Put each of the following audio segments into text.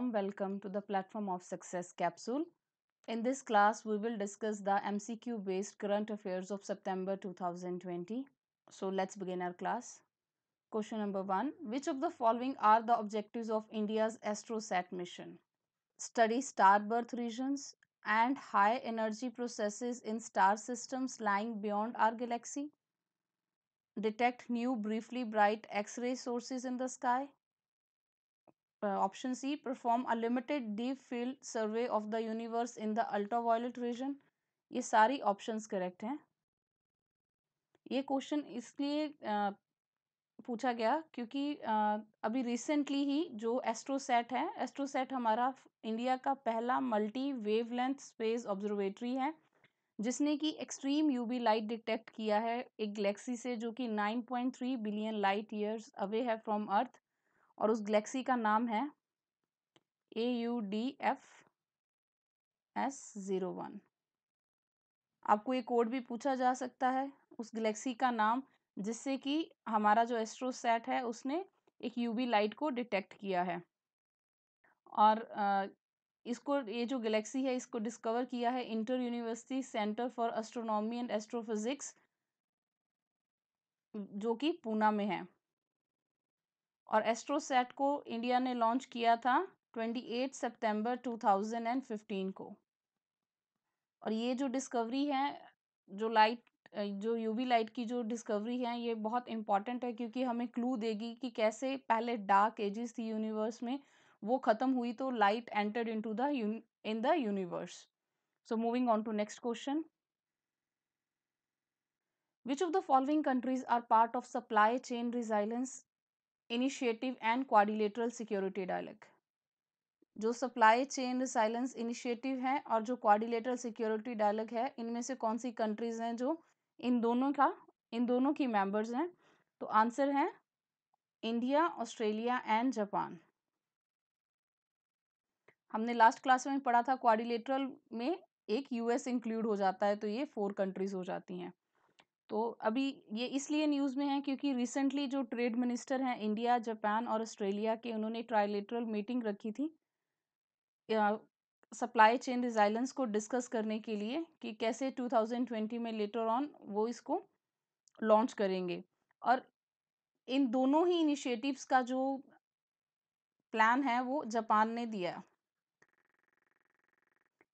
warm welcome to the platform of success capsule. In this class, we will discuss the MCQ based current affairs of September 2020. So let's begin our class. Question number one Which of the following are the objectives of India's AstroSat mission? Study star birth regions and high energy processes in star systems lying beyond our galaxy. Detect new briefly bright X ray sources in the sky option C perform a limited deep field survey of the universe in the ultraviolet region ये सारी option correct हैं ये question इसलिए uh, पूछा गया क्योंकि uh, अभी recently ही जो एस्ट्रोसेट है एस्ट्रोसेट हमारा इंडिया का पहला मल्टी वेवलेंथ स्पेस ऑब्जर्वेटरी है जिसने कि एक्सट्रीम यूवी लाइट डिटेक्ट किया है एक गलेक्सी से जो कि 9.3 बिलियन लाइट ईयर्स अवे है फ्रॉम अर्थ और उस गैलेक्सी का नाम है A U D F S zero one आपको ये कोड भी पूछा जा सकता है उस गैलेक्सी का नाम जिससे कि हमारा जो एस्ट्रोसेट है उसने एक यूवी लाइट को डिटेक्ट किया है और इसको ये जो गैलेक्सी है इसको डिस्कवर किया है Inter University Centre for Astronomy and Astrophysics जो कि पूना में है और एस्ट्रोसेट को इंडिया ने लॉन्च किया था 28 सितंबर 2015 को और ये जो डिस्कवरी है जो लाइट जो यूवी लाइट की जो डिस्कवरी है ये बहुत इंपॉर्टेंट है क्योंकि हमें क्लू देगी कि कैसे पहले डार्क एजेस थी यूनिवर्स में वो ख़त्म हुई तो light entered into the in the universe so moving on to next question which of the following countries are part of supply chain resilience initiative and quadrilateral security dialogue जो supply chain resilience initiative है और जो quadrilateral security dialogue है इनमें से कौन सी countries हैं जो इन दोनों का इन दोनों की मेंबर्स हैं तो आंसर है इंडिया ऑस्ट्रेलिया एंड जापान हमने लास्ट क्लास में पढ़ा था क्वारिलेटरल में एक यूएस इंक्लूड हो जाता है तो ये फोर कंट्रीज हो जाती हैं तो अभी ये इसलिए न्यूज़ में है क्योंकि रिसेंटली जो ट्रेड मिनिस्टर हैं इंडिया जापान और ऑस्ट्रेलिया के उन्होंने ट्राइलेटरल मीटिंग रखी थी सप्लाई चेन रिजाइलेंस को डिस्कस करने के लिए कि कैसे 2020 में लेटर ऑन वो इसको लॉन्च करेंगे और इन दोनों ही इनिशिएटिव्स का जो प्लान है वो जापान ने दिया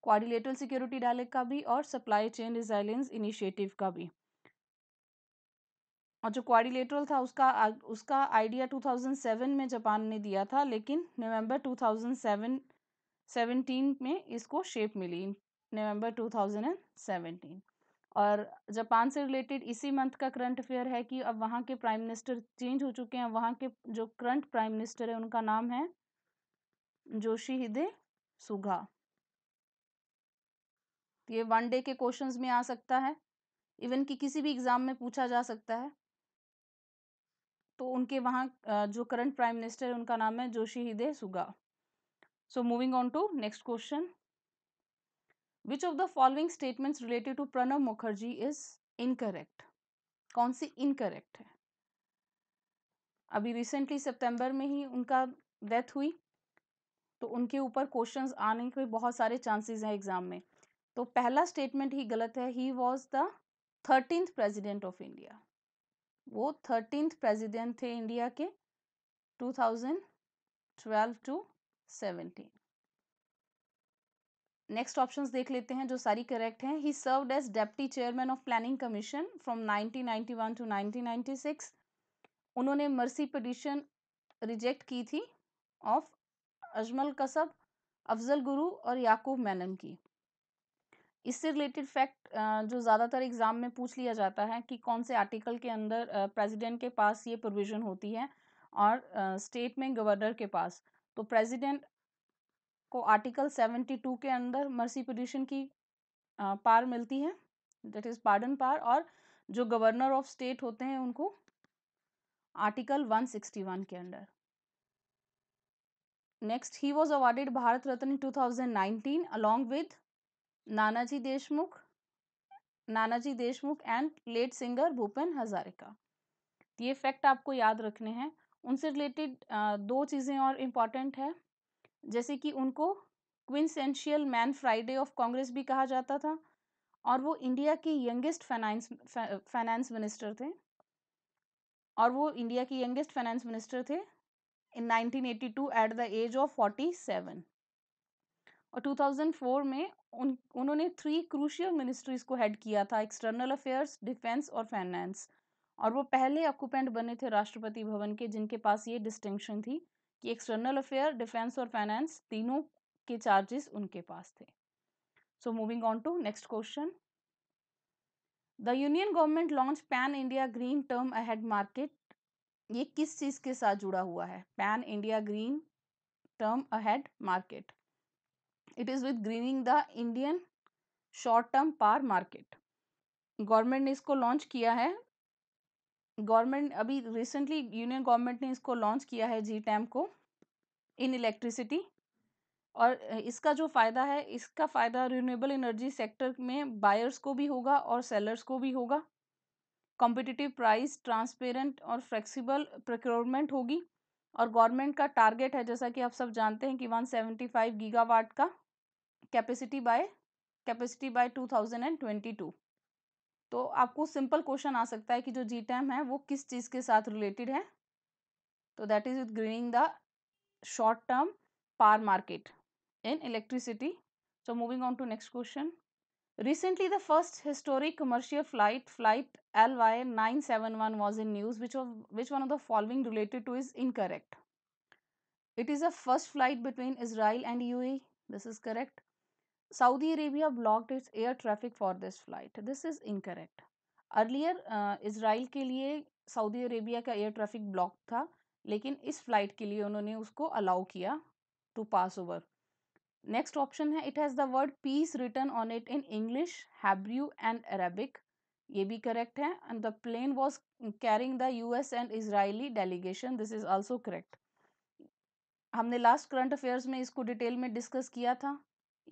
क्वारिलेटरल सिक्योरिटी डायलेक्ट का भी और सप्लाई चेन रिजाइलेंस इनिशिएटिव का भी और जो क्वारिलेटरल था उसका उसका आइडिया 2007 में जापान ने दिया था लेकिन नवंबर 2007 17 में इसको शेप मिली नवंबर 2017 और जापान से रिलेटेड इसी मंथ का करंट अफेयर है कि अब वहाँ के प्राइम मिनिस्टर चेंज हो चुके हैं वहाँ के जो करंट प्राइम मिनिस्टर है उनका नाम है जोशी हिदे सुगा ये वन डे के क्वेश्चंस में आ सकता है इवन कि किसी भी एग्ज़ाम में पूछा जा सकता है तो उनके वहाँ जो करंट प्राइम मिनिस्टर है उनका नाम है Hide Suga so moving on to next question which of the following statements related to Pranab Mukherjee is incorrect कौन सी इनकरेक्ट है अभी रिसेंटली सितंबर में ही उनका डेथ हुई तो उनके ऊपर क्वेश्चंस आने के बहुत सारे चांसेस हैं एग्जाम में तो पहला स्टेटमेंट ही गलत है he was the thirteenth president of India वो थर्टीन प्रेसिडेंट थे इंडिया के 2012 टू 17 नेक्स्ट ऑप्शंस देख लेते हैं जो सारी करेक्ट हैं he served as deputy chairman of planning commission from 1991 to 1996 उन्होंने मर्सी पटिशन रिजेक्ट की थी ऑफ अजमल कसब अफजल गुरु और याकूब मैनन की इससे रिलेटेड फैक्ट जो ज़्यादातर एग्ज़ाम में पूछ लिया जाता है कि कौन से आर्टिकल के अंदर प्रेसिडेंट के पास ये प्रोविज़न होती है और स्टेट में गवर्नर के पास तो प्रेसिडेंट को आर्टिकल सेवेंटी टू के अंदर मर्सी पिटिशन की पार मिलती है दैट इज़ पार्डन पार और जो गवर्नर ऑफ स्टेट होते हैं उनको आर्टिकल वन सिक्सटी वन के अंदर next he was awarded Bharat Ratna two thousand nineteen along with Nanaji Deshmukh Nanaji Deshmukh and late singer Bhupen Hazarika ये फैक्ट आपको याद रखने हैं उनसे रिलेटेड दो चीज़ें और इम्पॉर्टेंट है जैसे कि उनको quintessential man Friday of Congress भी कहा जाता था और वो इंडिया के यंगेस्ट फाइनेंस फाइनेंस मिनिस्टर थे और वो इंडिया के यंगेस्ट फाइनेंस मिनिस्टर थे in 1982 at the age of 47 और 2004 में उन उन्होंने थ्री क्रूशियल मिनिस्ट्रीज को हेड किया था एक्सटर्नल अफेयर्स डिफेंस और फाइनेंस और वो पहले ऑक्यूपेंट बने थे राष्ट्रपति भवन के जिनके पास ये डिस्टिंक्शन थी कि एक्सटर्नल अफेयर डिफेंस और फाइनेंस तीनों के चार्जेस उनके पास थे so moving on to next question the union government launch pan India green term ahead market ये किस चीज़ के साथ जुड़ा हुआ है pan India green term ahead market it is with greening the indian short term power market government ने इसको लॉन्च किया है गवर्नमेंट अभी रिसेंटली यूनियन गवर्नमेंट ने इसको लॉन्च किया है जी टैम को इन इलेक्ट्रिसिटी और इसका जो फ़ायदा है इसका फ़ायदा रिन्यूएबल एनर्जी सेक्टर में बायर्स को भी होगा और सेलर्स को भी होगा कॉम्पिटिटिव प्राइस ट्रांसपेरेंट और फ्लेक्सिबल प्रोक्योरमेंट होगी और गवर्नमेंट का टारगेट है जैसा कि आप सब जानते हैं कि 175 गीगावाट का capacity by capacity by two thousand and twenty two तो आपको सिंपल क्वेश्चन आ सकता है कि जो जी टैम है वो किस चीज़ के साथ रिलेटेड है तो that is greening the short term power market in electricity so moving on to next question recently the first historic commercial flight flight L Y nine seven one was in news which one of the following related to is incorrect it is a first flight between Israel and U A this is correct Saudi Arabia blocked its air traffic for this flight. This is incorrect. earlier uh, israel के लिए saudi arabia का air traffic block था लेकिन इस flight के लिए उन्होंने उसको allow किया to pass over next option है it has the word peace written on it in english hebrew and arabic ये भी करेक्ट है and the plane was carrying the U S and Israeli delegation this is also correct हमने last current affairs में इसको detail में discuss किया था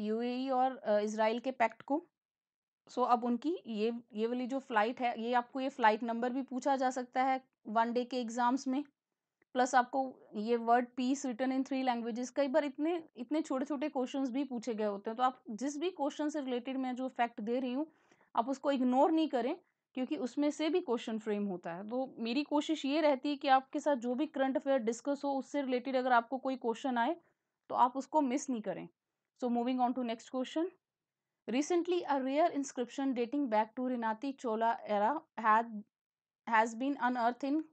UAE और इसराइल के पैक्ट को सो so, अब उनकी ये ये वाली जो फ्लाइट है ये आपको ये फ्लाइट नंबर भी पूछा जा सकता है वन डे के एग्ज़ाम्स में प्लस आपको ये word piece written in three languages कई बार इतने इतने छोटे छोटे क्वेश्चंस भी पूछे गए होते हैं तो आप जिस भी क्वेश्चन से रिलेटेड मैं जो फैक्ट दे रही हूँ आप उसको इग्नोर नहीं करें क्योंकि उसमें से भी क्वेश्चन फ्रेम होता है तो मेरी कोशिश ये रहती है कि आपके साथ जो भी करंट अफेयर डिस्कस हो उससे रिलेटेड अगर आपको कोई क्वेश्चन आए तो आप उसको मिस नहीं करें So moving on to next question. Recently, a rare inscription dating back to Rinati Chola era had, has been unearthed in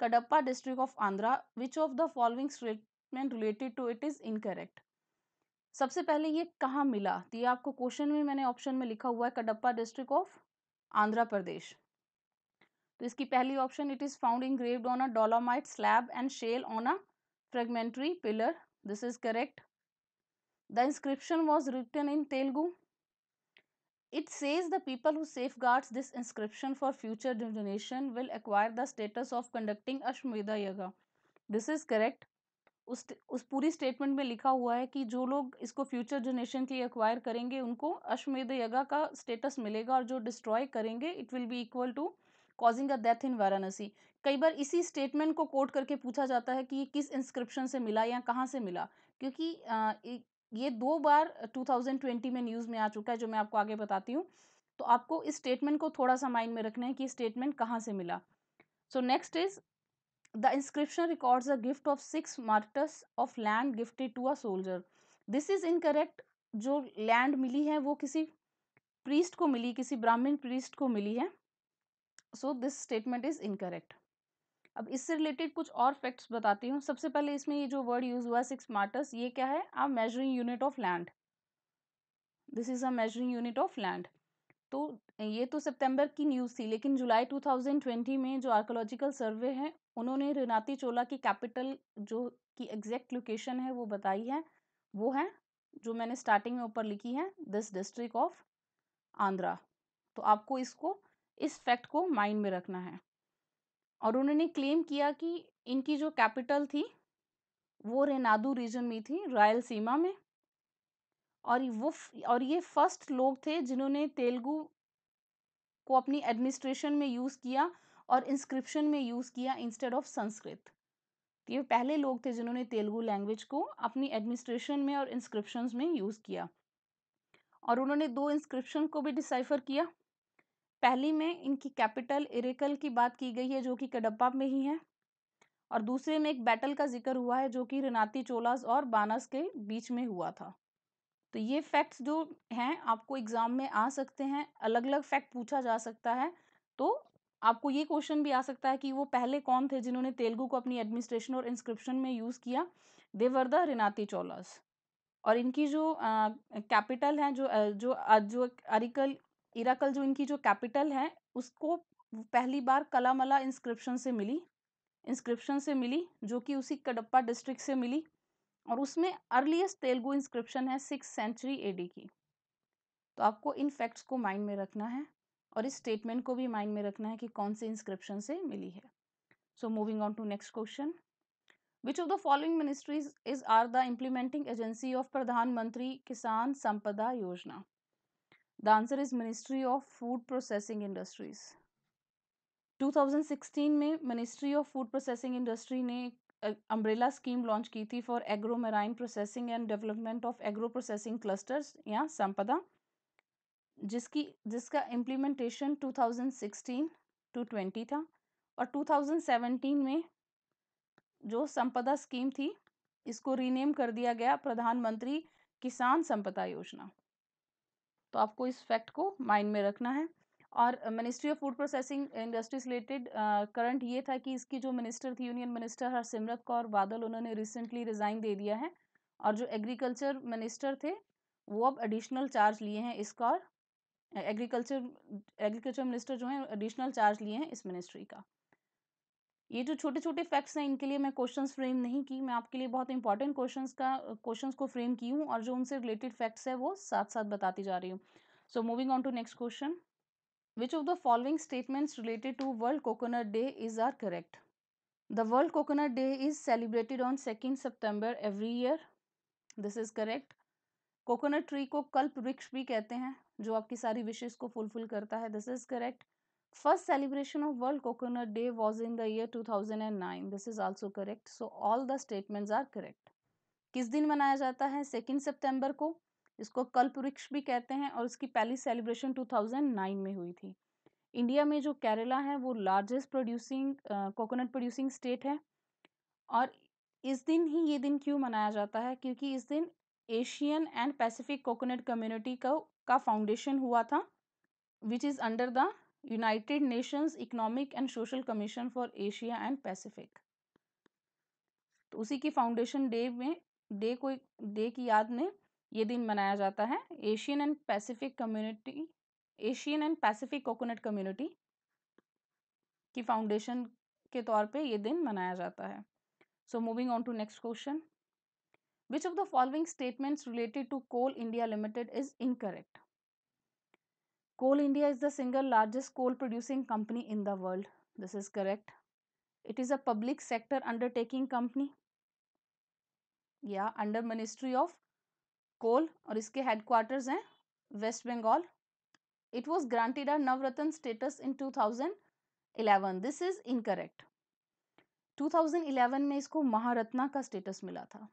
Kadapa district of Andhra. Which of the following statement related to it is incorrect? सबसे पहले ये कहाँ मिला तो ये आपको question में मैंने ऑप्शन में लिखा हुआ है कडप्पा डिस्ट्रिक्ट ऑफ आंध्र प्रदेश तो इसकी पहली option it is found engraved on a dolomite slab and shale on a fragmentary pillar this is correct The inscription was written in Telugu. It says the people who safeguards this inscription for future generation will acquire the status of conducting Ashmeda Yaga. this is correct उस उस पूरी statement में लिखा हुआ है कि जो लोग इसको फ्यूचर जनरेशन के लिए अक्वायर करेंगे उनको अश्वमेध यज्ञ का स्टेटस मिलेगा और जो डिस्ट्रॉय करेंगे it will be equal to causing a death in Varanasi कई बार इसी स्टेटमेंट को कोट करके पूछा जाता है कि ये किस इंस्क्रिप्शन से मिला या कहाँ से मिला क्योंकि ये दो बार 2020 में न्यूज़ में आ चुका है जो मैं आपको आगे बताती हूँ तो आपको इस स्टेटमेंट को थोड़ा सा माइंड में रखना है कि स्टेटमेंट कहाँ से मिला so next is the inscription records a gift of six martars of land gifted to a soldier this is incorrect जो लैंड मिली है वो किसी प्रीस्ट को मिली किसी ब्राह्मण प्रीस्ट को मिली है so this statement is incorrect अब इससे रिलेटेड कुछ और फैक्ट्स बताती हूँ सबसे पहले इसमें ये जो वर्ड यूज़ हुआ सिक्स मार्टर्स ये क्या है a measuring unit of land this is a measuring unit of land तो ये तो सितंबर की न्यूज़ थी लेकिन जुलाई 2020 में जो आर्कोलॉजिकल सर्वे है उन्होंने रिनाती चोला की कैपिटल जो की एग्जैक्ट लोकेशन है वो बताई है वो है जो मैंने स्टार्टिंग में ऊपर लिखी है दिस डिस्ट्रिक्ट ऑफ आंध्रा तो आपको इसको इस फैक्ट को माइंड में रखना है और उन्होंने क्लेम किया कि इनकी जो कैपिटल थी वो रेनादू रीजन में थी सीमा में और वो और ये फर्स्ट लोग थे जिन्होंने तेलुगु को अपनी एडमिनिस्ट्रेशन में यूज़ किया और इंस्क्रिप्शन में यूज़ किया इंस्टेड ऑफ संस्कृत तो ये पहले लोग थे जिन्होंने तेलुगु लैंग्वेज को अपनी एडमिनिस्ट्रेशन में और इंस्क्रिप्शन में यूज़ किया और उन्होंने दो इंस्क्रिप्शन को भी डिसाइफर किया पहली में इनकी कैपिटल इरेकल की बात की गई है जो कि कडप्पा में ही है और दूसरे में एक बैटल का जिक्र हुआ है जो कि रनाती चोलास और बानस के बीच में हुआ था तो ये फैक्ट्स जो हैं आपको एग्ज़ाम में आ सकते हैं अलग अलग फैक्ट पूछा जा सकता है तो आपको ये क्वेश्चन भी आ सकता है कि वो पहले कौन थे जिन्होंने तेलुगु को अपनी एडमिनिस्ट्रेशन और इंस्क्रिप्शन में यूज़ किया देवर द रिनाती चोलास और इनकी जो कैपिटल है जो जो जो अरिकल इराकल जो इनकी जो कैपिटल है उसको पहली बार कलामला इंस्क्रिप्शन से मिली इंस्क्रिप्शन से मिली जो कि उसी कडप्पा डिस्ट्रिक्ट से मिली और उसमें अर्लीस्ट तेलुगु इंस्क्रिप्शन है सिक्स सेंचुरी एडी की तो आपको इन फैक्ट्स को माइंड में रखना है और इस स्टेटमेंट को भी माइंड में रखना है कि कौन से इंस्क्रिप्शन से मिली है so moving on to next question which of the following ministries is are the implementing agency of Pradhan Mantri Kisan Sampada Yojana The answer is ministry of food processing industries 2016 में ministry of food processing industry ने एक umbrella scheme launch की थी for agro marine processing and development of agro processing clusters या संपदा जिसकी जिसका implementation 2016 to 20 था और 2017 में जो संपदा स्कीम थी इसको रीनेम कर दिया गया प्रधानमंत्री किसान संपदा योजना तो आपको इस फैक्ट को माइंड में रखना है और ministry of food processing industries related current ये था कि इसकी जो मिनिस्टर थी यूनियन मिनिस्टर हरसिमरत कौर बादल उन्होंने रिसेंटली रिज़ाइन दे दिया है और जो एग्रीकल्चर मिनिस्टर थे वो अब एडिशनल चार्ज लिए हैं इसका और एग्रीकल्चर एग्रीकल्चर मिनिस्टर जो हैं एडिशनल चार्ज लिए हैं इस मिनिस्ट्री का ये जो छोटे छोटे फैक्ट्स हैं इनके लिए मैं क्वेश्चन फ्रेम नहीं की मैं आपके लिए बहुत इंपॉर्टेंट क्वेश्चन का क्वेश्चन को फ्रेम की हूँ और जो उनसे रिलेटेड फैक्ट्स है वो साथ साथ बताती जा रही हूँ so moving on to next question which of the following statements related to world coconut day is are correct the world coconut day is celebrated on second September every year this is correct coconut tree को कल्प वृक्ष भी कहते हैं जो आपकी सारी विशेष को फुलफिल करता है this is correct First celebration of World Coconut Day was in the year 2009. This is also correct. So all the statements are correct. किस दिन मनाया जाता है सेकेंड सितंबर को इसको कल्प वृक्ष भी कहते हैं और इसकी पहली सेलिब्रेशन 2009 में हुई थी इंडिया में जो केरला है वो largest producing coconut producing state है और इस दिन ही ये दिन क्यों मनाया जाता है क्योंकि इस दिन Asian and Pacific coconut community का का फाउंडेशन हुआ था which is under the United Nations economic and social commission for Asia and Pacific तो उसी की फाउंडेशन डे में डे को डे की याद में ये दिन मनाया जाता है Asian and Pacific community Asian and Pacific coconut community की फाउंडेशन के तौर पे ये दिन मनाया जाता है so moving on to next question which of the following statements related to Coal India Limited is incorrect Coal India is the single largest coal producing company in the world. This is correct. It is a public sector undertaking company. Yeah, under Ministry of Coal और इसके headquarters हैं West Bengal. It was granted a Navratan status in 2011. This is incorrect. 2011 में इसको महारत्ना का status मिला था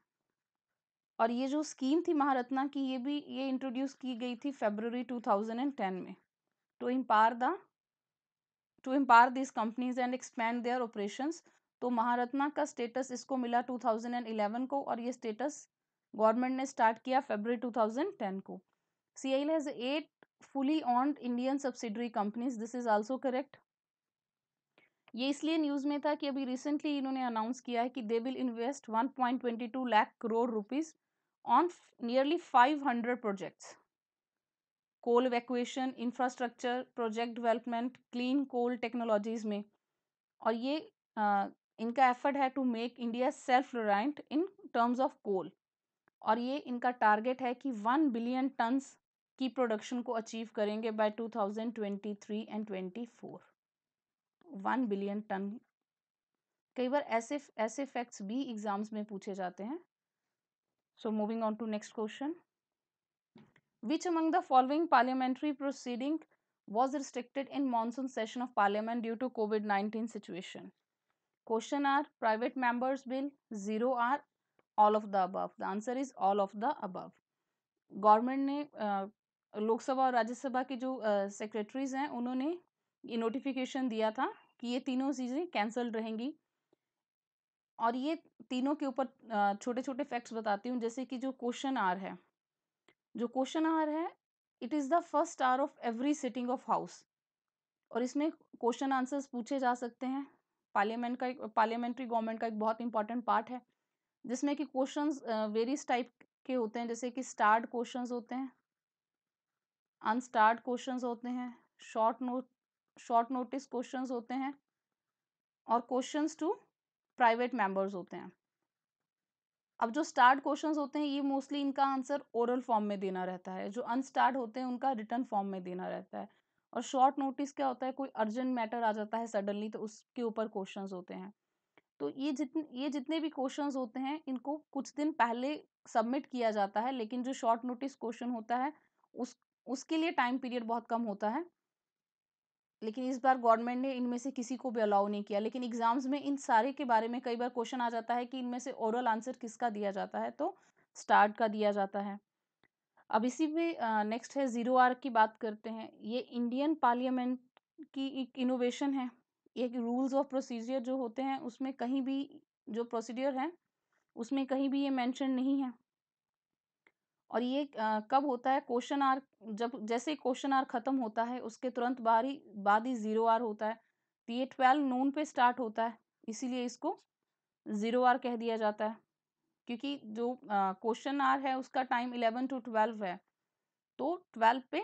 और ये जो स्कीम थी महारत्ना की ये भी ये इंट्रोड्यूस की गई थी फेबररी 2010 में to empower the to empower this companies and expand their operations तो महारत्ना का स्टेटस इसको मिला 2011 को और ये स्टेटस गवर्नमेंट ने स्टार्ट किया फेबररी 2010 को C I has eight fully owned Indian subsidiary companies this is also correct ये इसलिए न्यूज़ में था कि अभी रिसेंटली इन्होंने अनाउंस किया है कि they will invest 1.22 lakh crore rupees on nearly 500 projects coal evacuation infrastructure project development clean coal technologies में और ये आ, इनका एफर्ट है to make India self reliant in terms of coal और ये इनका टारगेट है कि वन बिलियन टन्स की प्रोडक्शन को अचीव करेंगे by 2023 and 24 one billion ton कई बार ऐसे ऐसे फैक्ट्स भी एग्जाम्स में पूछे जाते हैं so moving on to next question which among the following parliamentary proceeding was restricted in monsoon session of parliament due to covid-19 situation question are private members bill zero are all of the above the answer is all of the above government ne uh, lok sabha aur rajya sabha ke jo uh, secretaries hain unhone ye notification diya tha ki ye तीनों cheeze cancelled rahengi और ये तीनों के ऊपर छोटे छोटे facts बताती हूँ जैसे कि जो क्वेश्चन आर है जो क्वेश्चन आर है it is the first hour of every sitting of house और इसमें क्वेश्चन आंसर्स पूछे जा सकते हैं पार्लियामेंट का एक पार्लियामेंट्री गवर्नमेंट का एक बहुत इंपॉर्टेंट पार्ट है जिसमें कि क्वेश्चन वेरियस टाइप के होते हैं जैसे कि स्टार्ड क्वेश्चन होते हैं अनस्टार्ड क्वेश्चन होते हैं short note short notice question होते हैं और क्वेश्चन टू प्राइवेट मेंबर्स होते हैं अब जो स्टार्ट क्वेश्चंस होते हैं ये मोस्टली इनका आंसर ओरल फॉर्म में देना रहता है जो अनस्टार्ट होते हैं उनका रिटर्न फॉर्म में देना रहता है और शॉर्ट नोटिस क्या होता है कोई अर्जेंट मैटर आ जाता है सडनली तो उसके ऊपर क्वेश्चंस होते हैं तो ये जितने ये जितने भी क्वेश्चंस होते हैं इनको कुछ दिन पहले सबमिट किया जाता है लेकिन जो शॉर्ट नोटिस क्वेश्चन होता है उस उसके लिए टाइम पीरियड बहुत कम होता है लेकिन इस बार गवर्नमेंट ने इनमें से किसी को भी अलाउ नहीं किया लेकिन एग्ज़ाम्स में इन सारे के बारे में कई बार क्वेश्चन आ जाता है कि इनमें से ओरल आंसर किसका दिया जाता है तो स्टार्ट का दिया जाता है अब इसी में नेक्स्ट है ज़ीरो आर की बात करते हैं ये इंडियन पार्लियामेंट की एक इनोवेशन है एक रूल्स ऑफ प्रोसीजर जो होते हैं उसमें कहीं भी जो प्रोसीजर है उसमें कहीं भी ये मेंशन नहीं है और ये कब होता है क्वेश्चन आर जब जैसे क्वेश्चन आर ख़त्म होता है उसके तुरंत बाद ही बाद ही ज़ीरो आर होता है तो ये ट्वेल्व नून पे स्टार्ट होता है इसीलिए इसको ज़ीरो आर कह दिया जाता है क्योंकि जो क्वेश्चन आर है उसका टाइम इलेवन टू ट्वेल्व है तो ट्वेल्व पे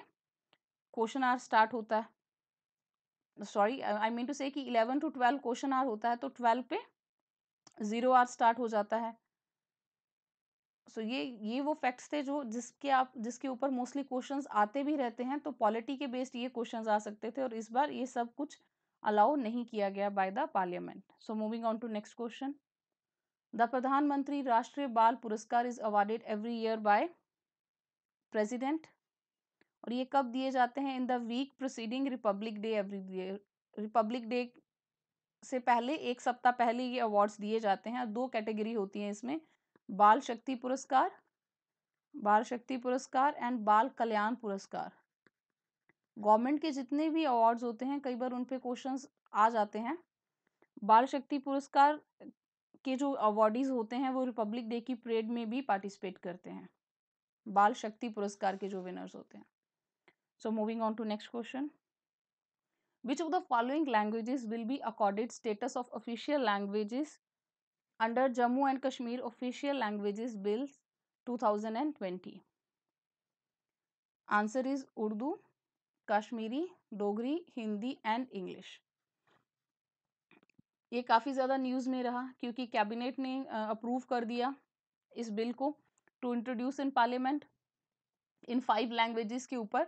क्वेश्चन आर स्टार्ट होता है sorry I mean to say eleven to twelve question hour होता है तो ट्वेल्व पे ज़ीरो आर स्टार्ट हो जाता है सो so, ये ये वो फैक्ट्स थे जो जिसके आप जिसके ऊपर मोस्टली क्वेश्चंस आते भी रहते हैं तो पॉलिटी के बेस्ड ये क्वेश्चंस आ सकते थे और इस बार ये सब कुछ अलाउ नहीं किया गया by the parliament so moving on to next question the Pradhan Mantri Rashtriya Bal Puraskar is awarded every year by president और ये कब दिए जाते हैं in the week proceeding Republic Day every year Republic Day से पहले एक सप्ताह पहले ये अवार्ड्स दिए जाते हैं दो कैटेगरी होती हैं इसमें बाल शक्ति पुरस्कार बाल शक्ति पुरस्कार एंड बाल कल्याण पुरस्कार गवर्नमेंट के जितने भी अवार्ड्स होते हैं कई बार उन पे आ जाते हैं बाल शक्ति पुरस्कार के जो अवार्डीज होते हैं वो रिपब्लिक डे की परेड में भी पार्टिसिपेट करते हैं बाल शक्ति पुरस्कार के जो विनर्स होते हैं so moving on to next question which of the following languages will be accorded status of official languages under Jammu and Kashmir Official Languages Bills 2020? Answer is Urdu, Kashmiri, Dogri, Hindi and English. ये काफ़ी ज़्यादा news में रहा क्योंकि cabinet ने approve कर दिया इस बिल को to introduce in parliament in five languages के ऊपर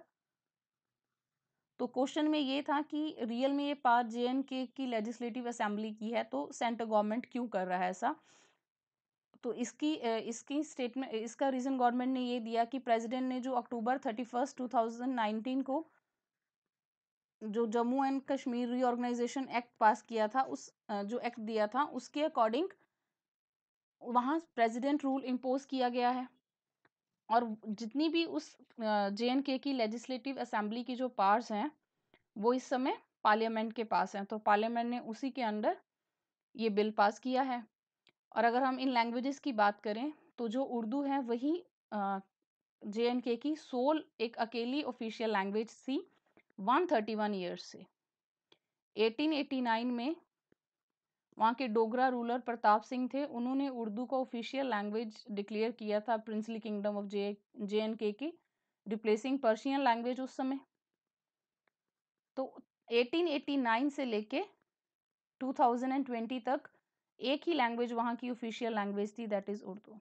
तो क्वेश्चन में ये था कि रियल में ये पार जे एंड के की लेजिस्लेटिव असेंबली की है तो सेंट्रल गवर्नमेंट क्यों कर रहा है ऐसा तो इसकी इसकी स्टेटमेंट इसका रीज़न गवर्नमेंट ने ये दिया कि प्रेसिडेंट ने जो October thirty first two thousand nineteen को जो Jammu and Kashmir reorganisation act pass किया था उस जो एक्ट दिया था उसके अकॉर्डिंग वहाँ प्रेसिडेंट रूल इम्पोज किया गया है और जितनी भी उस जे एंड के की लेजिस्लेटिव असेंबली की जो पावर्स हैं वो इस समय पार्लियामेंट के पास हैं तो पार्लियामेंट ने उसी के अंडर ये बिल पास किया है और अगर हम इन लैंग्वेजेस की बात करें तो जो उर्दू है वही जे एंड के की सोल एक अकेली ऑफिशियल लैंग्वेज थी 131 थर्टी ईयर्स से 1889 में वहाँ के डोगरा रूलर प्रताप सिंह थे उन्होंने उर्दू को ऑफिशियल लैंग्वेज डिक्लेयर किया था princely kingdom of J J and K की रिप्लेसिंग पर्शियन लैंग्वेज उस समय तो 1889 से लेके 2020 तक एक ही लैंग्वेज वहाँ की ऑफिशियल लैंग्वेज थी that is Urdu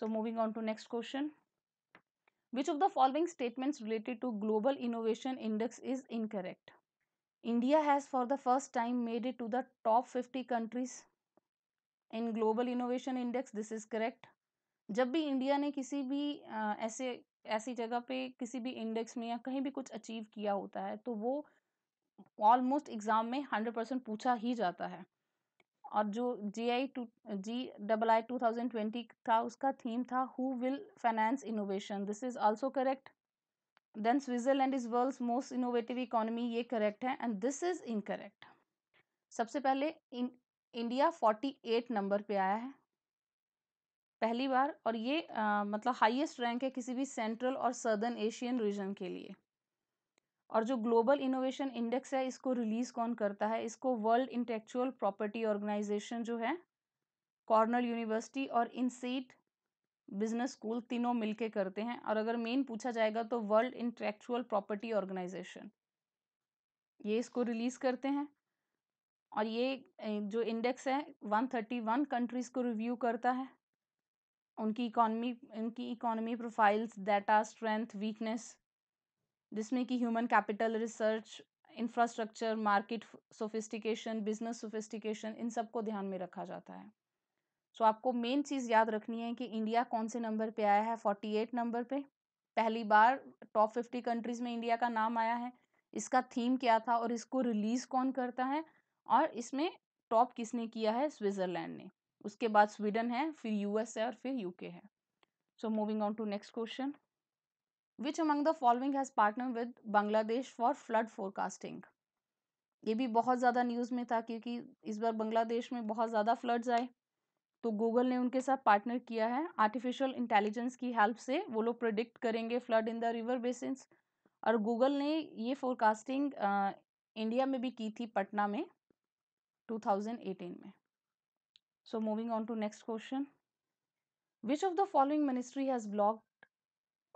so moving on to next question which of the following statements related to global innovation index is incorrect India has for the first time made it to the top 50 countries in global innovation index this is correct जब भी India ने किसी भी ऐसे ऐसी जगह पे किसी भी इंडेक्स में या कहीं भी कुछ अचीव किया होता है तो वो ऑलमोस्ट एग्ज़ाम में हंड्रेड परसेंट पूछा ही जाता है और जो G I to G double I two thousand twenty था उसका थीम था who will finance innovation this is also correct then Switzerland is world most innovative economy ये करेक्ट है एंड दिस इज़ इनकरेक्ट सबसे पहले इन इंडिया 48 नंबर पे आया है पहली बार और ये आ, मतलब हाईएस्ट रैंक है किसी भी सेंट्रल और सदर्न एशियन रीजन के लिए और जो ग्लोबल इनोवेशन इंडेक्स है इसको रिलीज़ कौन करता है इसको वर्ल्ड इंटेक्चुअल प्रॉपर्टी ऑर्गेनाइजेशन जो है कॉर्नल यूनिवर्सिटी और सीट बिजनेस स्कूल तीनों मिलके करते हैं और अगर मेन पूछा जाएगा तो वर्ल्ड इंटेलेक्चुअल प्रॉपर्टी ऑर्गेनाइजेशन ये इसको रिलीज़ करते हैं और ये जो इंडेक्स है 131 कंट्रीज़ को रिव्यू करता है उनकी इकॉनमी उनकी economy profiles data strength weakness जिसमें कि human capital research infrastructure market sophistication business sophistication इन सब को ध्यान में रखा जाता है सो so, आपको मेन चीज़ याद रखनी है कि इंडिया कौन से नंबर पे आया है फोर्टी एट नंबर पे पहली बार टॉप फिफ्टी कंट्रीज़ में इंडिया का नाम आया है इसका थीम क्या था और इसको रिलीज़ कौन करता है और इसमें टॉप किसने किया है स्विट्ज़रलैंड ने उसके बाद स्वीडन है फिर यूएस है और फिर यूके है so moving on to next question which among the following has partner with Bangladesh for flood forecasting ये भी बहुत ज़्यादा न्यूज़ में था क्योंकि इस बार बांग्लादेश में बहुत ज़्यादा फ्लड्स आए तो गूगल ने उनके साथ पार्टनर किया है आर्टिफिशियल इंटेलिजेंस की हेल्प से वो लोग प्रोडिक्ट करेंगे flood in the river basins और गूगल ने ये फोरकास्टिंग इंडिया में भी की थी पटना में 2018 में so moving on to next question which of the following ministry has blocked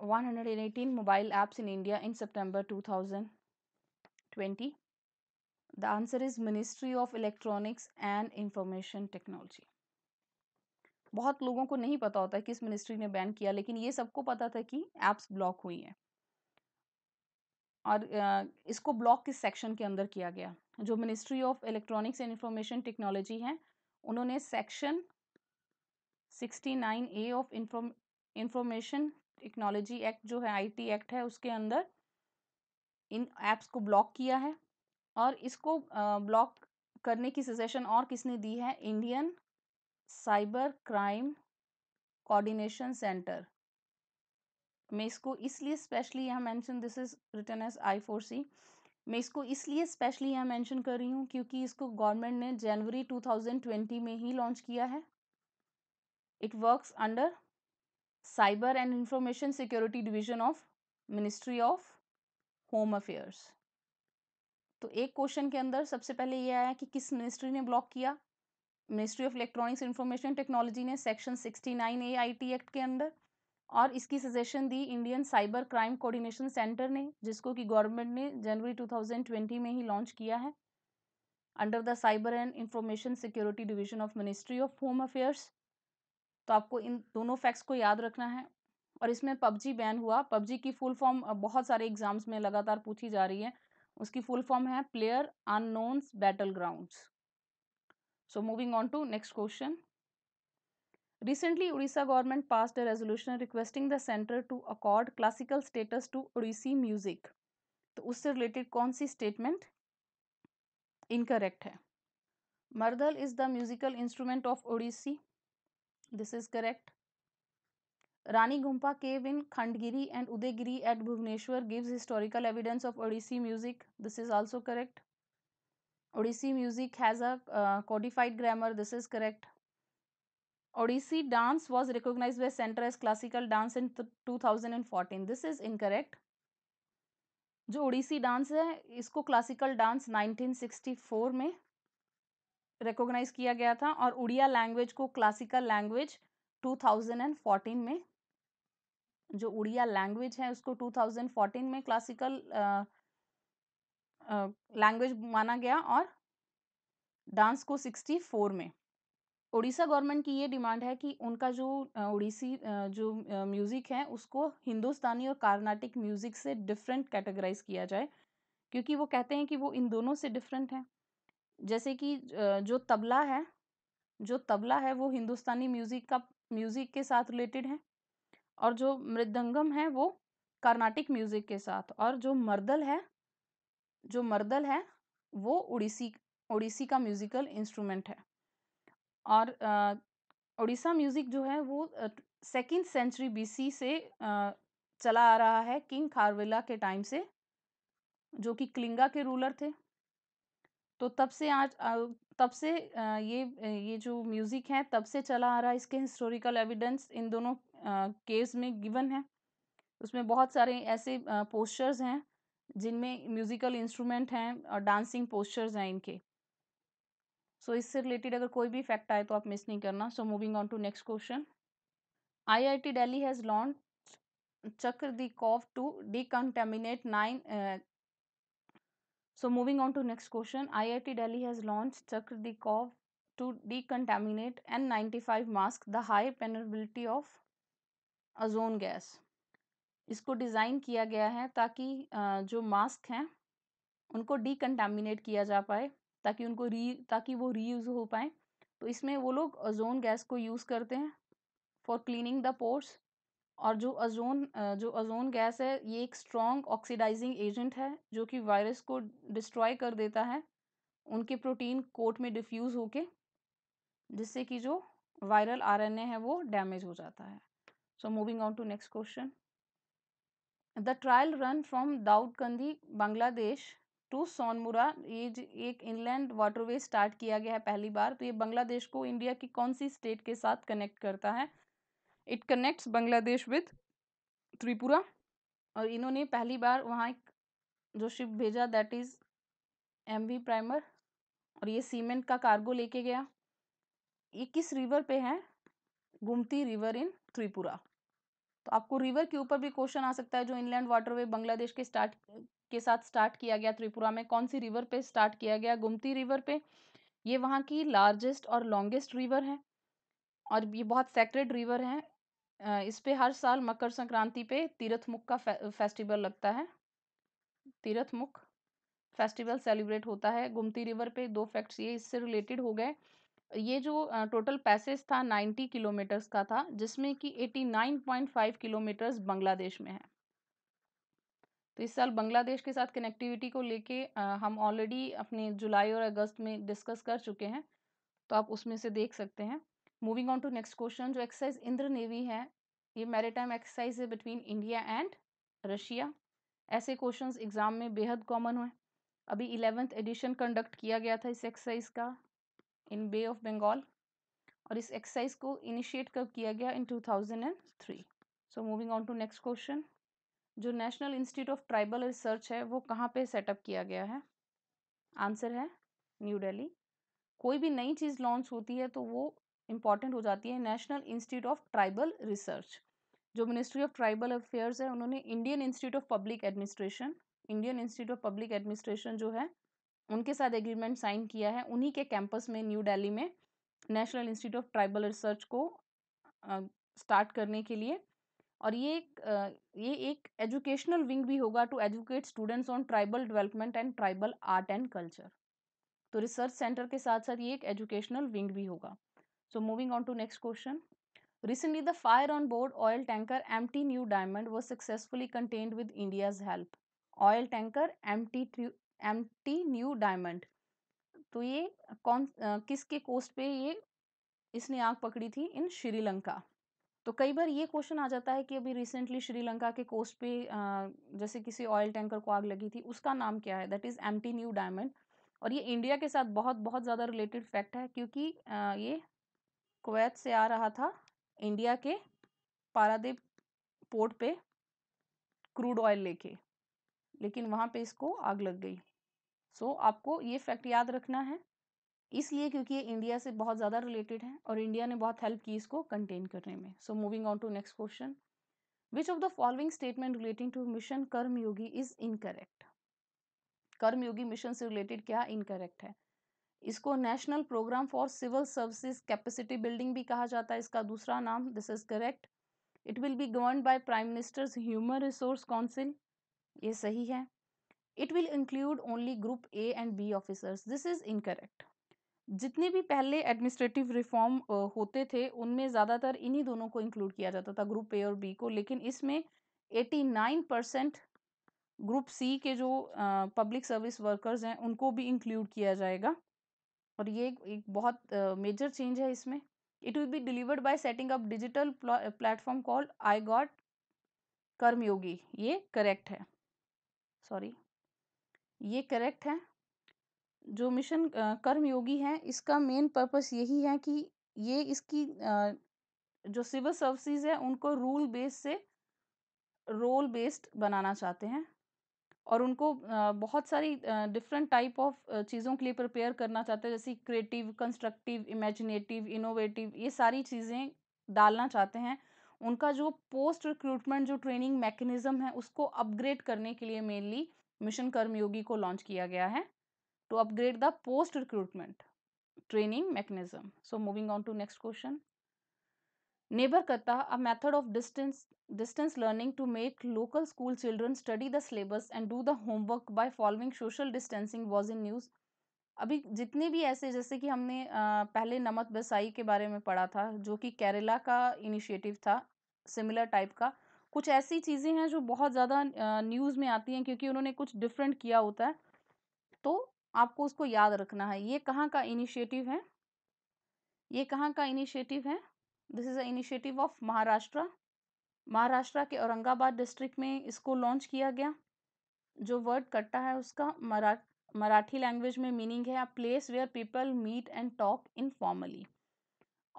118 mobile apps in India in September 2020? The answer is ministry of electronics and information technology बहुत लोगों को नहीं पता होता है किस मिनिस्ट्री ने बैन किया लेकिन ये सबको पता था कि ऐप्स ब्लॉक हुई हैं और इसको ब्लॉक किस सेक्शन के अंदर किया गया जो ministry of electronics and information technology है उन्होंने section nine A of information technology act जो है आईटी एक्ट है उसके अंदर इन ऐप्स को ब्लॉक किया है और इसको ब्लॉक करने की सजेशन और किसने दी है Indian cyber crime coordination centre मैं इसको इसलिए स्पेशली यहाँ mention this is written as I four C मैं इसको इसलिए स्पेशली यहाँ मेंशन कर रही हूँ क्योंकि इसको गवर्नमेंट ने जनवरी 2020 में ही लॉन्च किया है it works under cyber and information security division of ministry of home affairs तो एक क्वेश्चन के अंदर सबसे पहले ये आया कि किस मिनिस्ट्री ने ब्लॉक किया ministry of electronics information technology ने सेक्शन 69 ए आईटी एक्ट के अंदर और इसकी सजेशन दी Indian cyber crime coordination centre ने जिसको कि गवर्नमेंट ने जनवरी 2020 में ही लॉन्च किया है under the cyber and information security division of ministry of home affairs तो आपको इन दोनों फैक्ट्स को याद रखना है और इसमें पबजी बैन हुआ पबजी की फुल फॉर्म बहुत सारे एग्जाम्स में लगातार पूछी जा रही है उसकी फुल फॉर्म है player unknown's battle grounds So moving on to next question. Recently, Odisha government passed a resolution requesting the center to accord classical status to Odissi music. तो उससे रिलेटेड कौन सी स्टेटमेंट इनकरेक्ट है mardala is the musical instrument of Odissi this is correct Rani Gumpha cave in Khandagiri and Udayagiri at Bhubaneswar gives historical evidence of Odissi music this is also correct Odissi music has a uh, codified grammar. This is correct. Odissi dance was recognized by Center as classical dance in 2014. This is incorrect. जो Odissi dance है इसको classical dance 1964 में recognise किया गया था और Oriya language को classical language 2014 में जो उड़िया लैंग्वेज है उसको 2014 में क्लासिकल लैंग्वेज माना गया और डांस को 64 में उड़ीसा गवर्नमेंट की ये डिमांड है कि उनका जो उड़ीसी जो म्यूज़िक है उसको हिंदुस्तानी और कार्नाटिक म्यूज़िक से डिफरेंट कैटेगराइज किया जाए क्योंकि वो कहते हैं कि वो इन दोनों से डिफरेंट हैं जैसे कि जो तबला है जो तबला है वो हिंदुस्तानी म्यूज़िक का म्यूज़िक के साथ रिलेटेड है और जो मृदंगम है वो कर्नाटिक म्यूज़िक के साथ और जो मर्दल है जो मर्दल है वो उड़ीसी उड़ीसी का म्यूज़िकल इंस्ट्रूमेंट है और उड़ीसा म्यूज़िक जो है वो सेकेंड सेंचुरी बीसी से आ, चला आ रहा है किंग खारवेला के टाइम से जो कि क्लिंगा के रूलर थे तो तब से आज तब से ये ये जो म्यूज़िक है तब से चला आ रहा है इसके हिस्टोरिकल एविडेंस इन दोनों केस में गिवन है उसमें बहुत सारे ऐसे पोस्टर्स हैं जिनमें म्यूजिकल इंस्ट्रूमेंट हैं और डांसिंग पोस्टर्स हैं इनके सो so, इससे रिलेटेड अगर कोई भी फैक्ट आए तो आप मिस नहीं करना so moving on to next question IIT Delhi has launch Chakr DeCoV to decontaminate nine so moving on to next question IIT Delhi has launch Chakr DeCoV to decontaminate N ninety five mask the high penetrability of ozone gas इसको design किया गया है ताकि जो mask हैं उनको डिकन्टामिनेट किया जा पाए ताकि उनको री ताकि वो रीयूज़ हो पाए तो इसमें वो लोग ओजोन गैस को यूज़ करते हैं फॉर क्लीनिंग द पोर्स और जो ओजोन जो ओजोन गैस है ये एक स्ट्रॉन्ग ऑक्सीडाइजिंग एजेंट है जो कि वायरस को डिस्ट्रॉय कर देता है उनके प्रोटीन कोट में डिफ्यूज़ होके जिससे कि जो वायरल आरएनए है वो डैमेज हो जाता है so moving on to next question the trial run from Daudkandi Bangladesh to Sonamura ये एक इनलैंड वाटरवे स्टार्ट किया गया है पहली बार तो ये बांग्लादेश को इंडिया की कौन सी स्टेट के साथ कनेक्ट करता है it connects Bangladesh with Tripura और इन्होंने पहली बार वहाँ एक जो शिप भेजा that is M V primer और ये सीमेंट का कार्गो लेके गया ये किस रिवर पे है गुमती रिवर इन त्रिपुरा तो आपको रिवर के ऊपर भी क्वेश्चन आ सकता है जो इनलैंड वाटरवे बांग्लादेश के स्टार्ट के साथ स्टार्ट किया गया त्रिपुरा में कौन सी रिवर पे स्टार्ट किया गया गुमती रिवर पे ये वहाँ की लार्जेस्ट और लॉन्गेस्ट रिवर है और ये बहुत सेक्रेड रिवर है इस पे हर साल मकर संक्रांति पे तीर्थ मुख का फे, फेस्टिवल लगता है तीर्थ मुख फेस्टिवल सेलिब्रेट होता है गुमती रिवर पे दो फैक्ट्स ये इससे रिलेटेड हो गए ये जो टोटल पैसेज था 90 किलोमीटर्स का था जिसमें कि 89.5 किलोमीटर्स बांग्लादेश में है तो इस साल बांग्लादेश के साथ कनेक्टिविटी को लेके हम ऑलरेडी अपने जुलाई और अगस्त में डिस्कस कर चुके हैं तो आप उसमें से देख सकते हैं moving on to next question जो एक्सरसाइज इंद्र नेवी है ये मैरिटाइम एक्सरसाइज है बिटवीन इंडिया एंड रशिया ऐसे क्वेश्चन एग्ज़ाम में बेहद कॉमन हुए अभी इलेवेंथ एडिशन कंडक्ट किया गया था इस एक्सरसाइज का इन बे ऑफ बंगाल और इस एक्सरसाइज को इनिशिएट कब किया गया in 2003 so moving on to next question जो national institute of tribal research है वो कहाँ पे सेटअप किया गया है आंसर है न्यू दिल्ली कोई भी नई चीज़ लॉन्च होती है तो वो इम्पॉर्टेंट हो जाती है national institute of tribal research जो मिनिस्ट्री ऑफ ट्राइबल अफेयर्स है उन्होंने Indian institute of public administration Indian institute of public administration जो है उनके साथ एग्रीमेंट साइन किया है उन्हीं के कैंपस में न्यू दिल्ली में national institute of tribal research को स्टार्ट करने के लिए और ये एक ये एक एजुकेशनल विंग भी होगा to educate students on tribal development and tribal art and culture तो रिसर्च सेंटर के साथ साथ ये एक एजुकेशनल विंग भी होगा so moving on to next question recently the fire on board oil tanker M new diamond was successfully contained with India's help oil tanker M M T new diamond तो ये कौन किसके coast पे ये इसने आग पकड़ी थी इन श्रीलंका तो कई बार ये क्वेश्चन आ जाता है कि अभी रिसेंटली श्रीलंका के कोस्ट पे जैसे किसी ऑयल टैंकर को आग लगी थी उसका नाम क्या है that is M T new diamond और ये इंडिया के साथ बहुत बहुत ज़्यादा रिलेटेड फैक्ट है क्योंकि ये कुवैत से आ रहा था इंडिया के पारादीप पोर्ट पे क्रूड ऑयल लेके लेकिन वहाँ पे इसको आग लग गई सो so, आपको ये फैक्ट याद रखना है इसलिए क्योंकि ये इंडिया से बहुत ज़्यादा रिलेटेड है और इंडिया ने बहुत हेल्प की इसको कंटेन करने में so moving on to next question which of the following statement relating to mission Karmayogi is incorrect Karmayogi mission से रिलेटेड क्या इनकरेक्ट है इसको national programme for civil services capacity building भी कहा जाता है इसका दूसरा नाम this is correct it will be govern by prime minister's human resource council ये सही है it will include only group A and B officers this is incorrect जितने भी पहले एडमिनिस्ट्रेटिव रिफॉर्म होते थे उनमें ज़्यादातर इन्हीं दोनों को इंक्लूड किया जाता था ग्रुप ए और बी को लेकिन इसमें 89 परसेंट ग्रुप सी के जो पब्लिक सर्विस वर्कर्स हैं उनको भी इंक्लूड किया जाएगा और ये एक बहुत मेजर uh, चेंज है इसमें it will be delivered by setting up digital platform called I got Karmayogi ये करेक्ट है सॉरी ये करेक्ट है जो मिशन कर्मयोगी है इसका मेन पर्पस यही है कि ये इसकी जो सिविल सर्विसेज है उनको रूल बेस से रोल बेस्ड बनाना चाहते हैं और उनको बहुत सारी डिफरेंट टाइप ऑफ चीज़ों के लिए प्रिपेयर करना चाहते हैं जैसे क्रिएटिव कंस्ट्रक्टिव इमेजिनेटिव इनोवेटिव ये सारी चीज़ें डालना चाहते हैं उनका जो पोस्ट रिक्रूटमेंट जो ट्रेनिंग मैकेनिज्म है उसको अपग्रेड करने के लिए मेनली मिशन कर्मयोगी को लॉन्च किया गया है to upgrade the post recruitment training mechanism so moving on to next question neighbour Katta a method of distance distance learning to make local school children study the syllabus and do the homework by following social distancing was in news अभी जितने भी ऐसे जैसे कि हमने पहले नमत बसाई के बारे में पढ़ा था जो कि केरला का इनिशिएटिव था सिमिलर टाइप का कुछ ऐसी चीज़ें हैं जो बहुत ज़्यादा न्यूज़ में आती हैं क्योंकि उन्होंने कुछ डिफरेंट किया होता है तो आपको उसको याद रखना है ये कहाँ का इनिशिएटिव है ये कहाँ का इनिशिएटिव है this is a initiative of Maharashtra Maharashtra के औरंगाबाद डिस्ट्रिक्ट में इसको लॉन्च किया गया जो वर्ड कट्टा है उसका मरा मराठी लैंग्वेज में मीनिंग है a place where people meet and talk informally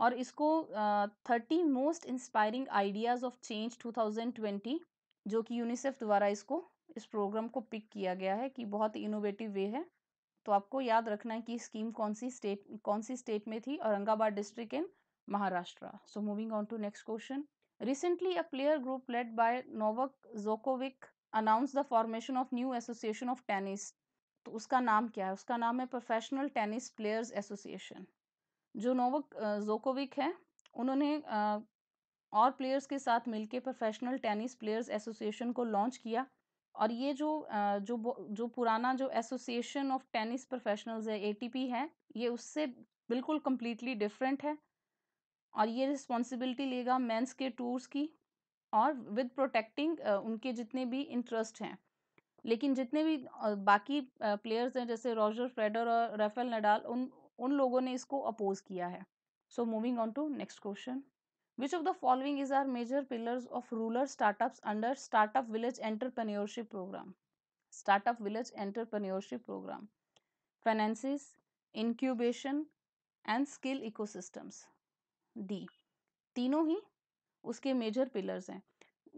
और इसको thirty most inspiring ideas of change 2020 जो कि यूनिसेफ द्वारा इसको इस प्रोग्राम को पिक किया गया है कि बहुत इनोवेटिव वे है तो आपको याद रखना है कि स्कीम कौन सी स्टेट कौन सी स्टेट में थी Aurangabad district in Maharashtra so moving on to next question recently a player group led by Novak Djokovic announce the formation of new association of tennis तो उसका नाम क्या है उसका नाम है प्रोफेशनल टेनिस प्लेयर्स एसोसिएशन जो नोवक जोकोविक है उन्होंने और प्लेयर्स के साथ मिलकर प्रोफेशनल टेनिस प्लेयर्स एसोसिएशन को लॉन्च किया और ये जो जो जो पुराना जो एसोसिएशन ऑफ टेनिस प्रोफेशनल्स है एटीपी है ये उससे बिल्कुल कम्प्लीटली डिफरेंट है और ये रिस्पॉन्सिबिलिटी लेगा मेंस के टूर्स की और विद प्रोटेक्टिंग उनके जितने भी इंटरेस्ट हैं लेकिन जितने भी बाकी प्लेयर्स हैं जैसे रॉजर फ्रेडर और रफेल नडाल उन उन लोगों ने इसको अपोज किया है so moving on to next question which of the following is are major pillars of rural startup under startup village entrepreneurship programme startup village entrepreneurship programme finances incubation and skill ecosystems D तीनों ही उसके major pillars हैं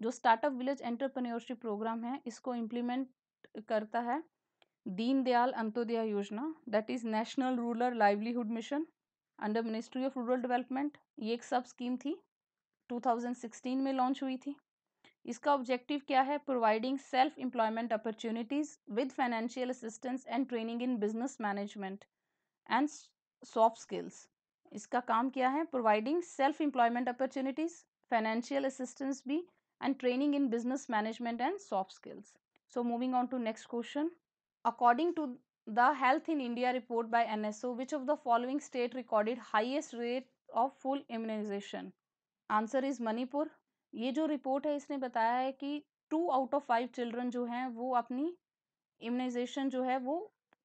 जो startup village entrepreneurship programme है इसको implement करता है Deendayal Antyodaya Yojana that is national rural livelihood mission under ministry of rural development ये एक सब स्कीम थी 2016 में लॉन्च हुई थी इसका ऑब्जेक्टिव क्या है providing self employment opportunities with financial assistance and training in business management and soft skills इसका काम क्या है providing self employment opportunities financial assistance भी and training in business management and soft skills so moving on to next question according to the health in India report India N S O which of the following state recorded highest rate of full immunisation answer is Manipur ये जो report है इसने बताया है कि two out of five children जो हैं वो अपनी इम्यूनाइजेशन जो है वो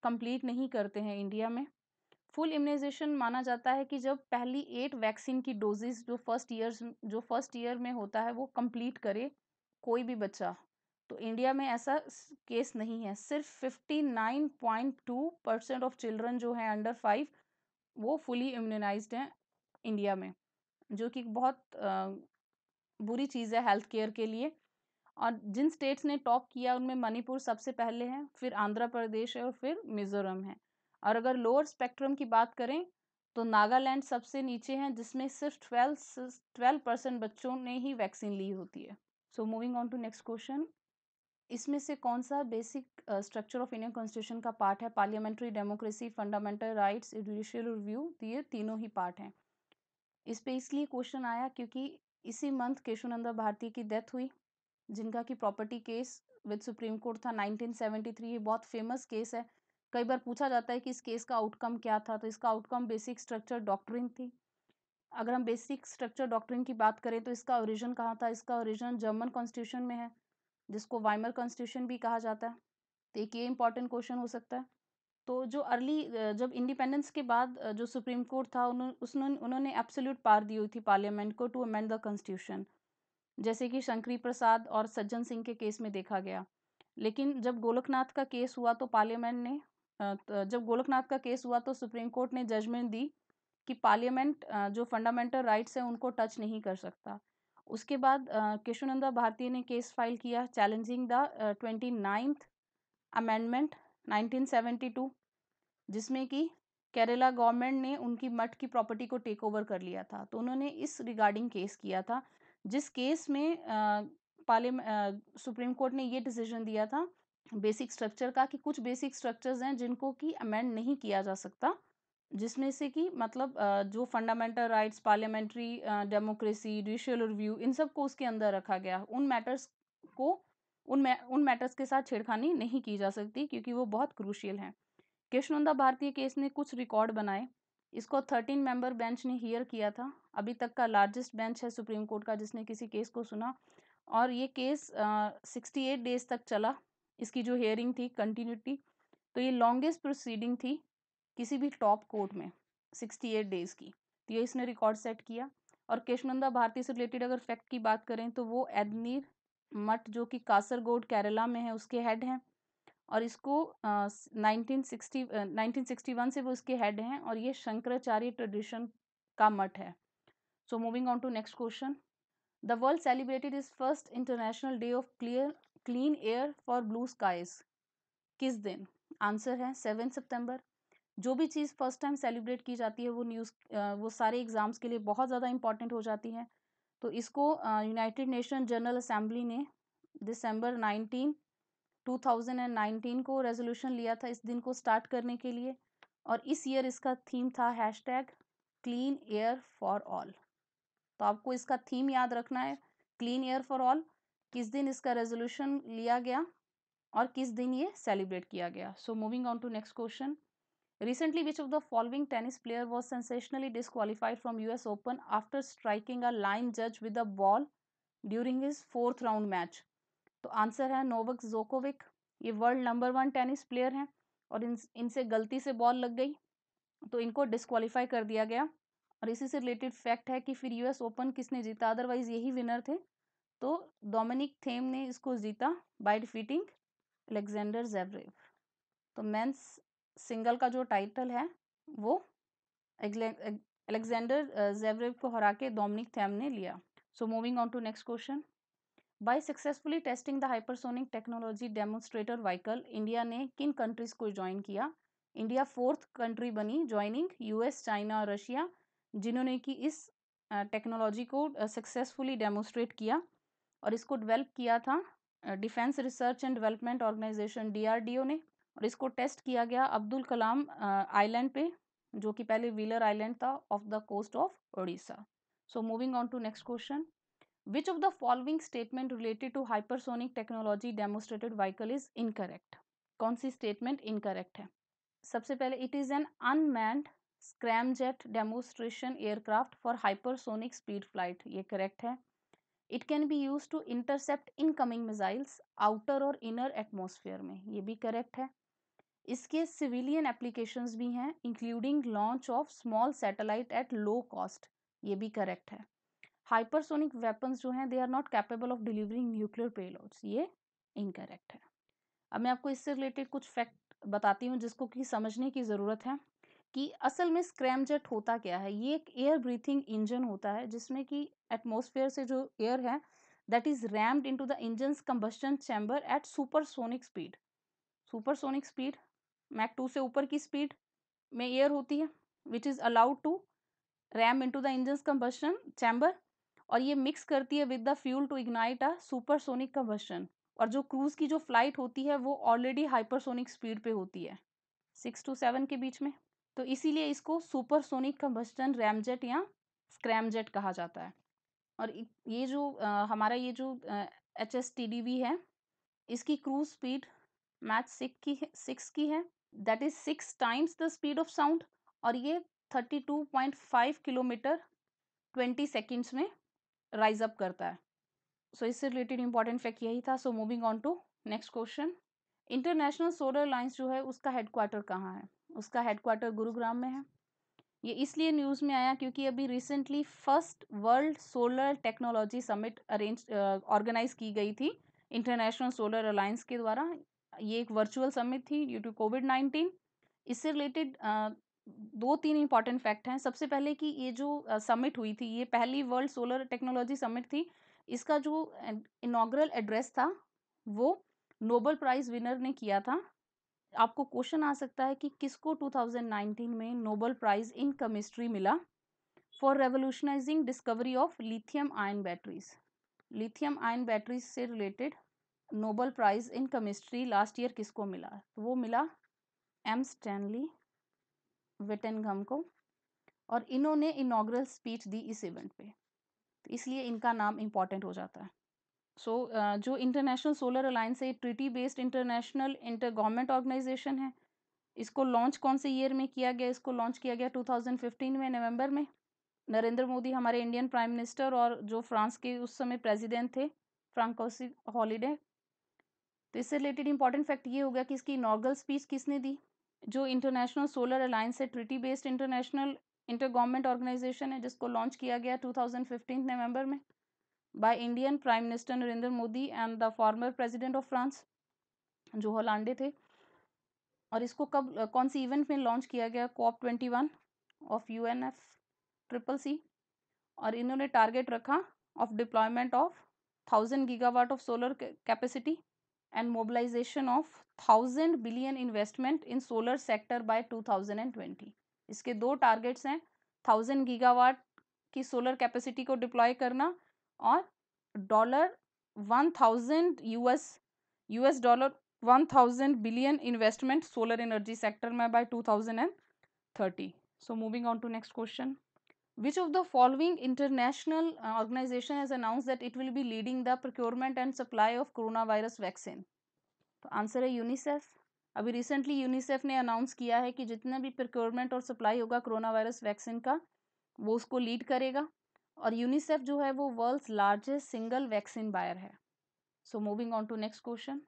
कम्प्लीट नहीं करते हैं इंडिया में फुल इम्यूनाइजेशन माना जाता है कि जब पहली एट वैक्सीन की डोजेज जो फर्स्ट ईयर जो फर्स्ट ईयर में होता है वो कम्प्लीट करे कोई भी बच्चा तो इंडिया में ऐसा केस नहीं है सिर्फ fifty nine point two percent of children जो है अंडर फाइव वो फुली इम्यूनाइज हैं इंडिया में जो कि बहुत बुरी चीज़ है हेल्थ केयर के लिए और जिन स्टेट्स ने टॉप किया उनमें मणिपुर सबसे पहले हैं फिर आंध्र प्रदेश है और फिर मिजोरम है और अगर लोअर स्पेक्ट्रम की बात करें तो नागालैंड सबसे नीचे हैं जिसमें सिर्फ ट्वेल्व ट्वेल्व परसेंट बच्चों ने ही वैक्सीन ली होती है so moving on to next question इसमें से कौन सा basic structure of Indian constitution का पार्ट है parliamentary democracy fundamental rights judicial review ये तीनों ही पार्ट हैं इस पे इसलिए क्वेश्चन आया क्योंकि इसी मंथ केशवनंदा भारती की डेथ हुई जिनका कि property case with supreme court था 1973 ये बहुत फेमस केस है कई बार पूछा जाता है कि इस केस का आउटकम क्या था तो इसका आउटकम बेसिक स्ट्रक्चर डॉक्ट्रिन थी अगर हम बेसिक स्ट्रक्चर डॉक्ट्रिन की बात करें तो इसका ओरिजिन कहाँ था इसका ओरिजिन जर्मन कॉन्स्टिट्यूशन में है जिसको वाइमर कॉन्स्टिट्यूशन भी कहा जाता है तो एक ये इम्पॉर्टेंट क्वेश्चन हो सकता है तो जो अर्ली जब इंडिपेंडेंस के बाद जो सुप्रीम कोर्ट था उन्होंने उन्होंने एब्सोल्यूट पार दी हुई थी पार्लियामेंट को टू अमेंड द कॉन्स्टिट्यूशन जैसे कि शंकरी प्रसाद और सज्जन सिंह के केस में देखा गया लेकिन जब गोलकनाथ का केस हुआ तो पार्लियामेंट ने जब गोलकनाथ का केस हुआ तो सुप्रीम कोर्ट ने जजमेंट दी कि पार्लियामेंट जो फंडामेंटल राइट्स हैं उनको टच नहीं कर सकता उसके बाद केशवनंदा भारती ने केस फाइल किया challenging the twenty ninth amendment to जिसमें कि केरला गवर्नमेंट ने उनकी मठ की प्रॉपर्टी को टेक ओवर कर लिया था तो उन्होंने इस रिगार्डिंग केस किया था जिस केस में पार्लियामेंट सुप्रीम कोर्ट ने ये डिसीजन दिया था बेसिक स्ट्रक्चर का कि कुछ बेसिक स्ट्रक्चर्स हैं जिनको कि अमेंड नहीं किया जा सकता जिसमें से कि मतलब जो fundamental rights parliamentary democracy judicial review इन सब को उसके अंदर रखा गया उन मैटर्स को उन मै उन मैटर्स के साथ छेड़खानी नहीं की जा सकती क्योंकि वो बहुत क्रूशियल हैं कृष्णंदा भारतीय केस ने कुछ रिकॉर्ड बनाए इसको थर्टीन मेंबर बेंच ने हियर किया था अभी तक का लार्जेस्ट बेंच है सुप्रीम कोर्ट का जिसने किसी केस को सुना और ये केस सिक्सटी एट डेज तक चला इसकी जो हेयरिंग थी कंटिन्यूटी तो ये लॉन्गेस्ट प्रोसीडिंग थी किसी भी टॉप कोर्ट में 68 डेज की तो ये इसने रिकॉर्ड सेट किया और केशनंदा भारती से रिलेटेड अगर फैक्ट की बात करें तो वो एदनीर मठ जो कि कासरगोड केरला में है उसके हेड हैं और इसको नाइनटीन सिक्सटी नाइनटीन से वो इसके हेड हैं और ये शंकराचार्य ट्रेडिशन का मठ है so moving on to next question the world celebrated is first international day of clear clean air for blue skies किस दिन आंसर है सेवन सितंबर जो भी चीज़ फर्स्ट टाइम सेलिब्रेट की जाती है वो न्यूज़ वो सारे एग्ज़ाम्स के लिए बहुत ज़्यादा इम्पॉर्टेंट हो जाती है तो इसको यूनाइटेड नेशन जनरल असेंबली ने दिसंबर नाइनटीन 2019 को रेजोल्यूशन लिया था इस दिन को स्टार्ट करने के लिए और इस ईयर इसका थीम था hashtag clean air for all तो आपको इसका थीम याद रखना है क्लीन एयर फॉर ऑल किस दिन इसका रेजोल्यूशन लिया गया और किस दिन ये सेलिब्रेट किया गया so moving on to next question Recently, which of the following tennis player was sensationally disqualified from US Open after striking a line judge with a ball during his fourth round match? तो answer है Novak Djokovic ये world number one tennis player हैं और इन इनसे गलती से ball लग गई तो इनको डिसक्वालीफाई कर दिया गया और इसी से रिलेटेड फैक्ट है कि फिर यूएस ओपन किसने जीता अदरवाइज यही विनर थे तो डोमिनिक थेम ने इसको जीता बाय डिफीटिंग अलेक्जेंडर जेवरेव तो मेंस सिंगल का जो टाइटल है वो अलेक्जेंडर जेवरेव को हरा के डोमिनिक थैम ने लिया so moving on to next question by successfully testing the hypersonic technology demonstrator vehicle India ने किन कंट्रीज को ज्वाइन किया इंडिया फोर्थ कंट्री बनी ज्वाइनिंग यूएस चाइना और रशिया जिन्होंने कि इस टेक्नोलॉजी को सक्सेसफुली डेमोन्स्ट्रेट किया और इसको डेवलप किया था defence research and development organisation DRDO ने और इसको टेस्ट किया गया अब्दुल कलाम आइलैंड पे जो कि पहले व्हीलर आइलैंड था off the coast of Orissa so moving on to next question which of the following statement related to hypersonic technology demonstrated vehicle is incorrect कौन सी स्टेटमेंट इनकरेक्ट है सबसे पहले it is an unmanned jet demonstration aircraft for hypersonic speed flight ये correct है it can be use to intercept incoming missiles outer और inner atmosphere में ये भी करेक्ट है इसके सिविलियन एप्लीकेशंस भी हैं including launch of small satellite at low cost ये भी करेक्ट है हाइपरसोनिक वेपन्स जो हैं they are not capable of delivering nuclear payloads ये इनकरेक्ट है अब मैं आपको इससे रिलेटेड कुछ फैक्ट बताती हूँ जिसको कि समझने की ज़रूरत है कि असल में स्क्रैमजेट होता क्या है ये एक एयर ब्रीथिंग इंजन होता है जिसमें कि एटमोसफेयर से जो एयर है that is rammed into the engine combustion chamber at supersonic speed supersonic speed Mach two से ऊपर की स्पीड में एयर होती है which is allowed to ram into the engine combustion chamber और ये मिक्स करती है with the fuel to ignite a supersonic combustion और जो क्रूज़ की जो फ्लाइट होती है वो ऑलरेडी हाइपरसोनिक स्पीड पे होती है सिक्स टू सेवन के बीच में तो इसीलिए इसको सुपरसोनिक रैम रैमजेट या स्क्रैमजेट कहा जाता है और ये जो आ, हमारा ये जो H S T D V है इसकी क्रूज स्पीड मैच सिक्स की है सिक्स की है that is six times the speed of sound और ये thirty two point five kilometre twenty seconds में राइज अप करता है सो इससे रिलेटेड इंपॉर्टेंट फैक्ट यही था so moving on to next question international solar alliance जो है उसका हेडक्वार्टर कहाँ है उसका हेडक्वार्टर गुरुग्राम में है ये इसलिए न्यूज़ में आया क्योंकि अभी recently first world solar technology summit arrange organise की गई थी इंटरनेशनल सोलर अलाइंस के द्वारा ये एक वर्चुअल समिट थी ड्यू टू कोविड नाइन्टीन इससे रिलेटेड दो तीन इंपॉर्टेंट फैक्ट हैं सबसे पहले कि ये जो समिट हुई थी ये पहली वर्ल्ड सोलर टेक्नोलॉजी समिट थी इसका जो इनाग्रल एड्रेस था वो नोबल प्राइज विनर ने किया था आपको क्वेश्चन आ सकता है कि किसको 2019 में नोबल प्राइज इन केमिस्ट्री मिला for revolutionising discovery of lithium ion batteries lithium ion batteries से related Nobel prize in chemistry last year किसको मिला तो वो मिला एम स्टैनली विटेनघम को और इन्होंने इनाग्रल स्पीच दी इस इवेंट पे तो इसलिए इनका नाम इम्पॉर्टेंट हो जाता है सो so, uh, जो इंटरनेशनल सोलर अलायंस है treaty based international inter governmental organisation है इसको लॉन्च कौन से ईयर में किया गया इसको लॉन्च किया गया 2015 में नवंबर में नरेंद्र मोदी हमारे इंडियन प्राइम मिनिस्टर और जो फ्रांस के उस समय प्रेसिडेंट थे फ्रांकोसी हॉलीडे तो इससे रिलेटेड इंपॉर्टेंट फैक्ट ये हो गया कि इसकी इनागल स्पीच किसने दी जो इंटरनेशनल सोलर अलायंस है treaty based international inter governmental organisation है जिसको लॉन्च किया गया टू थाउजेंड फिफ्टीन नवंबर में by Indian prime minister Narendra Modi and the former president of France जो हॉलांडे थे और इसको कब कौन सी इवेंट में लॉन्च किया गया COP twenty one of U N F triple C और इन्होंने टारगेट रखा of deployment of thousand gigawatt of solar capacity and mobilization of 1000 billion investment in solar sector by 2020 इसके दो targets हैं 1000 gigawatt की solar capacity को deploy करना और dollar 1000 US US dollar 1000 billion investment solar energy sector में by 2030 so moving on to next question Which of the following international uh, organization has announced that it will be leading the procurement and supply of coronavirus vaccine? तो answer है UNICEF अभी recently UNICEF ने announce किया है कि जितना भी procurement और सप्लाई होगा कोरोना वायरस वैक्सीन का वो उसको लीड करेगा और यूनिसेफ जो है वो world's largest single vaccine buyer है so moving on to next question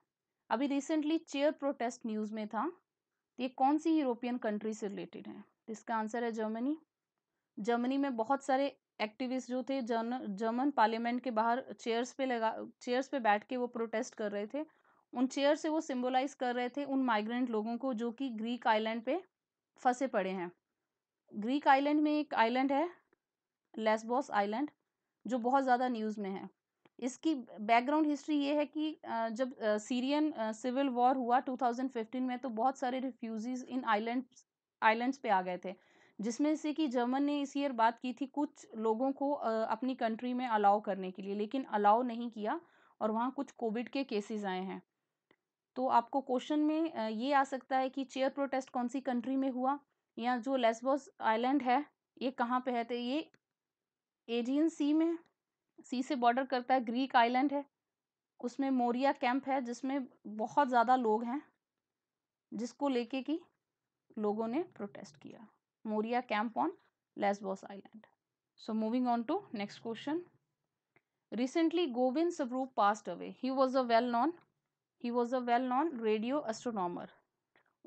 अभी रिसेंटली चेयर प्रोटेस्ट न्यूज़ में था ये कौन सी यूरोपियन कंट्री से रिलेटेड है इसका आंसर है जर्मनी जर्मनी में बहुत सारे एक्टिविस्ट जो थे जर्न जर्मन पार्लियामेंट के बाहर चेयर्स पे लगा चेयर्स पे बैठ के वो प्रोटेस्ट कर रहे थे उन चेयर से वो सिम्बोलाइज कर रहे थे उन माइग्रेंट लोगों को जो कि ग्रीक आइलैंड पे फंसे पड़े हैं ग्रीक आइलैंड में एक आइलैंड है लेसबॉस आइलैंड जो बहुत ज़्यादा न्यूज़ में है इसकी बैकग्राउंड हिस्ट्री ये है कि जब सीरियन सिविल वॉर हुआ 2015 में तो बहुत सारे रिफ्यूजीज इन आइलैंड आइलैंड्स पे आ गए थे जिसमें से कि जर्मन ने इस ईयर बात की थी कुछ लोगों को अपनी कंट्री में अलाउ करने के लिए लेकिन अलाउ नहीं किया और वहाँ कुछ कोविड के केसेस आए हैं तो आपको क्वेश्चन में ये आ सकता है कि चेयर प्रोटेस्ट कौन सी कंट्री में हुआ या जो लेसबोस आइलैंड है ये कहाँ पे है तो ये एजियन सी में सी से बॉर्डर करता है ग्रीक आइलैंड है उसमें मोरिया कैंप है जिसमें बहुत ज़्यादा लोग हैं जिसको लेके कि लोगों ने प्रोटेस्ट किया Moria camp on Lesbos island. So moving on to next question. Recently Govind Sabrup passed away. He was a well-known he was a well-known radio astronomer.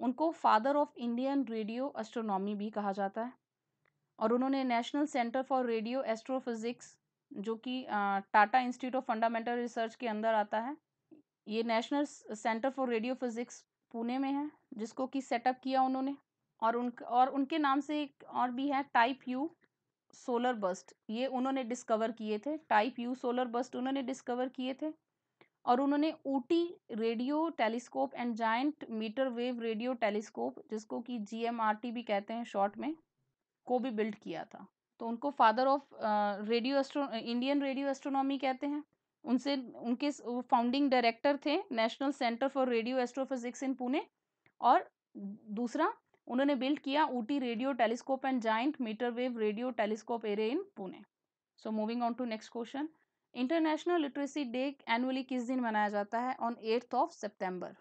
उनको father of Indian radio astronomy भी कहा जाता है और उन्होंने national centre for radio astrophysics जो कि Tata institute of fundamental research के अंदर आता है ये national centre for radio physics Pune में है जिसको कि सेटअप किया उन्होंने और उन और उनके नाम से एक और भी है टाइप यू सोलर बस्ट ये उन्होंने डिस्कवर किए थे टाइप यू सोलर बस्ट उन्होंने डिस्कवर किए थे और उन्होंने Ooty radio telescope and giant metre wave radio telescope जिसको कि जी भी कहते हैं शॉर्ट में को भी बिल्ड किया था तो उनको father of radio astro Indian radio astronomy कहते हैं उनसे उनके फाउंडिंग डायरेक्टर थे national centre for radio astrophysics in Pune और दूसरा उन्होंने बिल्ड किया Ooty radio telescope and giant metre wave radio telescope array in Pune so moving on to next question international literacy day annually किस दिन मनाया जाता है ऑन एट्थ ऑफ सेप्टेम्बर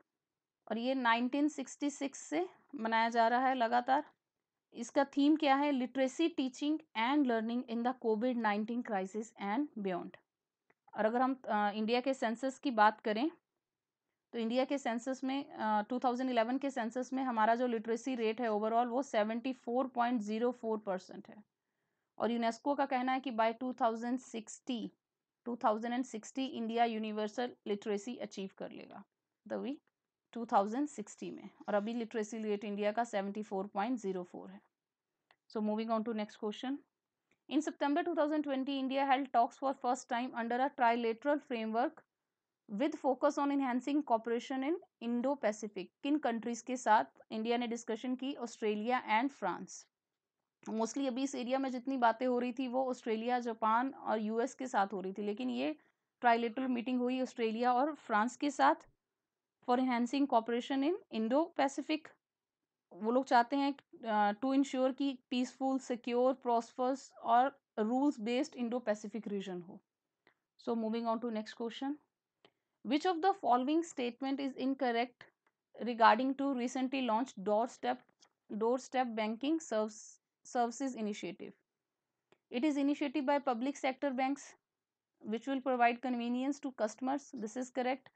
और ये 1966 से मनाया जा रहा है लगातार इसका थीम क्या है literacy teaching and learning in the COVID nineteen crisis and beyond और अगर हम आ, इंडिया के सेंसस की बात करें तो इंडिया के सेंसस में टू थाउजेंड इलेवन के सेंसस में हमारा जो लिटरेसी रेट है ओवरऑल वो seventy four point zero four percent है और यूनेस्को का कहना है कि by two thousand sixty two thousand and sixty India universal literacy achieve कर लेगा द वी टू थाउजेंड सिक्सटी में और अभी लिटरेसी रेट इंडिया का seventy four point zero four है so moving on to next question two thousand 2020, India held talks for first time under a trilateral framework with focus on enhancing cooperation in Indo Pacific किन countries के साथ India ने discussion की Australia and France mostly अभी इस area में जितनी बातें हो रही थी वो ऑस्ट्रेलिया जापान और यूएस के साथ हो रही थी लेकिन ये ट्राइलेटरल मीटिंग हुई ऑस्ट्रेलिया और फ्रांस के साथ for enhancing cooperation in Indo Pacific वो लोग चाहते हैं टू इंश्योर कि पीसफुल सिक्योर प्रॉस्फर्स और rules based Indo Pacific region हो so moving on to next question Which of the following statement is incorrect regarding to recently launched doorstep doorstep banking serves, services initiative? It is initiative by public sector banks which will provide convenience to customers. This is correct.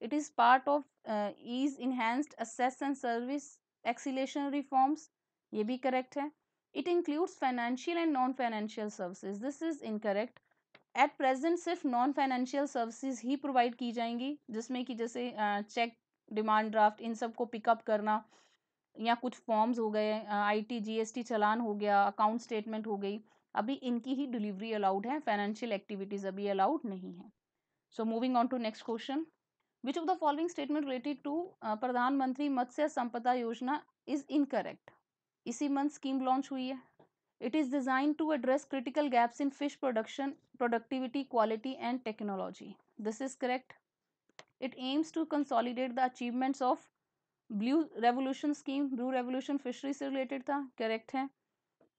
It is part of uh, ease enhanced access and service acceleration reforms. ये भी correct है. It includes financial and non-financial services. This is incorrect. At present सिर्फ non financial services ही provide की जाएंगी जिसमें कि जैसे चेक डिमांड ड्राफ्ट इन सब को पिकअप करना या कुछ फॉर्म्स हो गए आईटी जीएसटी चलान हो गया अकाउंट स्टेटमेंट हो गई अभी इनकी ही डिलीवरी अलाउड है फाइनेंशियल एक्टिविटीज़ अभी अलाउड नहीं है so moving on to next question which of the following statement related to Pradhan Mantri Matsya Sampada Yojana is incorrect इसी मंथ स्कीम लॉन्च हुई है It is designed to address critical gaps in fish production, productivity, quality and technology. This is correct. It aims to consolidate the achievements of Blue Revolution scheme. Blue Revolution fisheries related था. Correct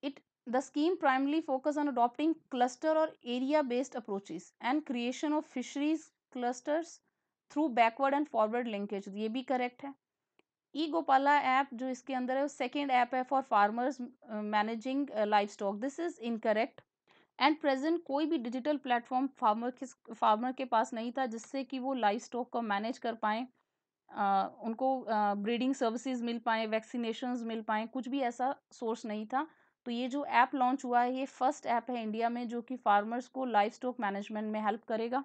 It the scheme primarily focus on adopting cluster or area based approaches and creation of fisheries clusters through backward and forward linkage. ये भी correct ई Gopala app जो इसके अंदर है वो second app है for farmers managing livestock this is incorrect and present कोई भी डिजिटल प्लेटफॉर्म फार्मर किस फार्मर के पास नहीं था जिससे कि वो लाइफ स्टॉक को मैनेज कर पाएँ उनको ब्रीडिंग सर्विसेज मिल पाएँ वैक्सीनेशन मिल पाएँ कुछ भी ऐसा सोर्स नहीं था तो ये जो ऐप लॉन्च हुआ है ये फर्स्ट ऐप है इंडिया में जो कि फार्मर्स को लाइफ स्टॉक मैनेजमेंट में हेल्प करेगा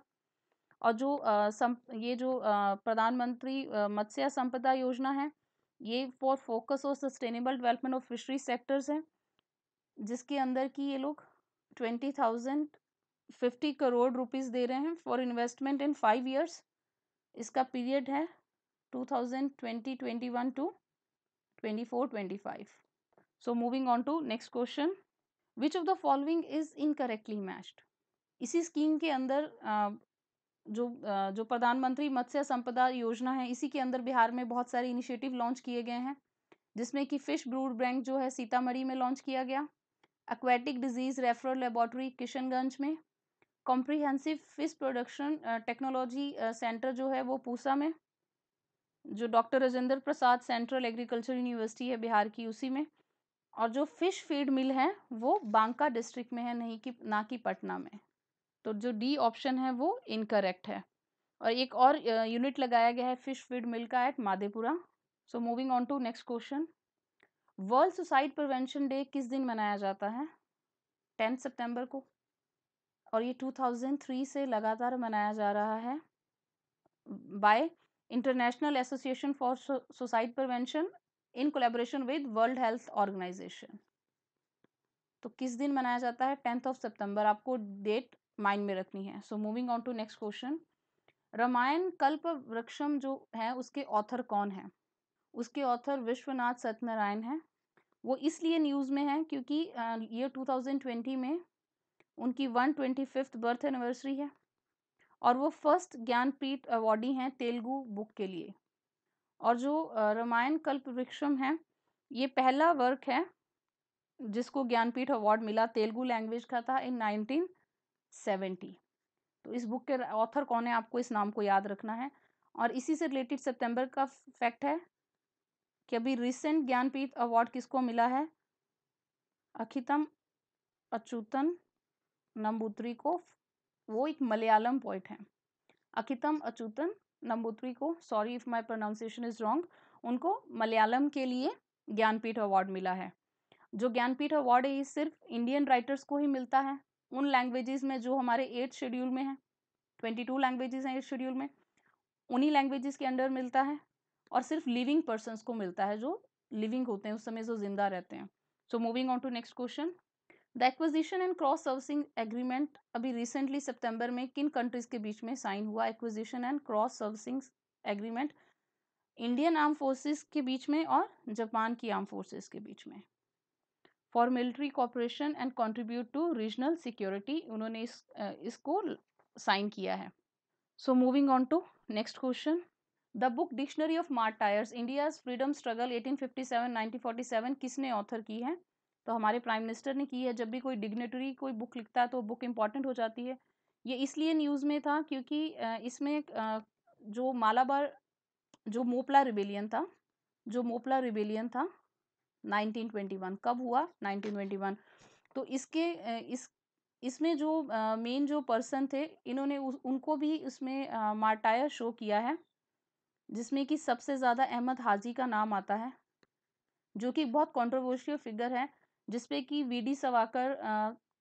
और जो आ, सम ये जो प्रधानमंत्री मत्स्य संपदा योजना है ये फॉर फोकस और sustainable development of fishery sectors हैं जिसके अंदर की ये लोग twenty thousand fifty crore rupees दे रहे हैं for investment in five years इसका पीरियड है two thousand twenty twenty one to twenty four twenty five so moving on to next question which of the following is incorrectly matched इसी scheme के अंदर जो जो प्रधानमंत्री मत्स्य संपदा योजना है इसी के अंदर बिहार में बहुत सारे इनिशिएटिव लॉन्च किए गए हैं जिसमें कि फिश ब्रूड बैंक जो है सीतामढ़ी में लॉन्च किया गया aquatic disease referral laboratory Kishanganj में comprehensive fish production technology centre जो है वो पूसा में जो doctor Rajendra Prasad central agriculture university है बिहार की उसी में और जो फिश फीड मिल है वो बांका डिस्ट्रिक्ट में है नहीं कि ना कि पटना में तो जो डी ऑप्शन है वो इनकरेक्ट है और एक और यूनिट लगाया गया है फिश फीड मिल का at Madhepura so moving on to next question world suicide prevention day किस दिन मनाया जाता है टेंथ सितंबर को और ये 2003 से लगातार मनाया जा रहा है by international association for suicide prevention in collaboration with world health organisation तो किस दिन मनाया जाता है टेंथ ऑफ सितंबर आपको डेट माइंड में रखनी है so moving on to next question Ramayana Kalpa Vriksham जो है उसके ऑथर कौन है उसके ऑथर विश्वनाथ सत्यनारायण है वो इसलिए न्यूज़ में है क्योंकि ईयर टू में उनकी one twenty fifth birth anniversary है और वो फर्स्ट ज्ञानपीठ अवॉर्डी हैं तेलुगु बुक के लिए और जो रामायण कल्प वृक्षम है ये पहला वर्क है जिसको ज्ञानपीठ अवार्ड मिला तेलुगु लैंग्वेज का था इन नाइनटीन सेवेंटी तो इस बुक के ऑथर कौन है आपको इस नाम को याद रखना है और इसी से रिलेटेड सितंबर का फैक्ट है कि अभी रिसेंट ज्ञानपीठ अवार्ड किसको मिला है अखितम अचूतन नम्बूत्री को वो एक मलयालम पोइट हैं अखितम अचूतन नम्बूत्री को sorry if my pronunciation is wrong उनको मलयालम के लिए ज्ञानपीठ अवार्ड मिला है जो ज्ञानपीठ अवार्ड है ये सिर्फ इंडियन राइटर्स को ही मिलता है उन लैंग्वेजेस में जो हमारे एट शेड्यूल में है ट्वेंटी टू लैंग्वेजेस हैं एट शेड्यूल में उन्हीं लैंग्वेजेस के अंडर मिलता है और सिर्फ लिविंग पर्सन को मिलता है जो लिविंग होते हैं उस समय जो जिंदा रहते हैं so moving on to next question the acquisition and cross servicing agreement अभी रिसेंटली सितंबर में किन कंट्रीज के बीच में साइन हुआ acquisition and cross servicing agreement Indian arm forces के बीच में और जापान की आर्म फोर्सेस के बीच में for military cooperation and contribute to regional security उन्होंने इस इसको साइन किया है so moving on to next question the book dictionary of martyrs India's freedom struggle 1857-1947 किसने ऑथर की है तो हमारे प्राइम मिनिस्टर ने की है जब भी कोई डिग्नेटरी कोई बुक लिखता है तो बुक इंपॉर्टेंट हो जाती है ये इसलिए न्यूज़ में था क्योंकि इसमें जो मालाबार जो मोपला रिबेलियन था जो मोपला रिबेलियन था 1921 कब हुआ 1921 तो इसके इस इसमें जो मेन जो पर्सन थे इन्होंने उनको भी इसमें मार्टायर शो किया है जिसमें कि सबसे ज़्यादा अहमद हाजी का नाम आता है जो कि बहुत कॉन्ट्रोवर्शियल फिगर है जिसपे कि V D Savarkar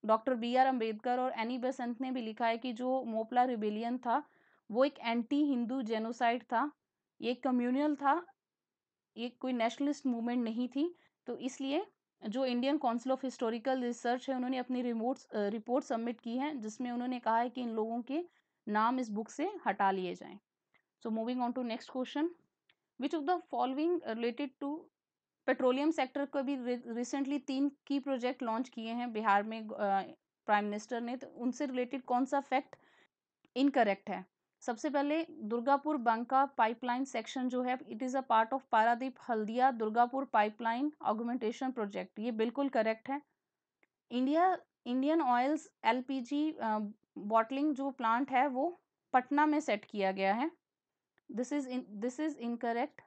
doctor B R Ambedkar और एनी बसंत ने भी लिखा है कि जो मोपला रिबेलियन था वो एक एंटी हिंदू जेनोसाइड था ये कम्युनल था ये कोई नेशनलिस्ट मूवमेंट नहीं थी तो इसलिए जो Indian council of historical research है उन्होंने अपनी रिमोट रिपोर्ट सबमिट की है जिसमें उन्होंने कहा है कि इन लोगों के नाम इस बुक से हटा लिए जाएं so moving on to next question which of the following related to petroleum sector को भी रिसेंटली तीन की प्रोजेक्ट लॉन्च किए हैं बिहार में प्राइम मिनिस्टर ने तो उनसे रिलेटेड कौन सा फैक्ट इनकरेक्ट है सबसे पहले दुर्गापुर बांका पाइपलाइन सेक्शन जो है it is a part of Paradip Haldia Durgapur pipeline augmentation project ये बिल्कुल करेक्ट है India Indian oil's LPG bottling जो प्लांट है वो पटना में सेट किया गया है this is this is incorrect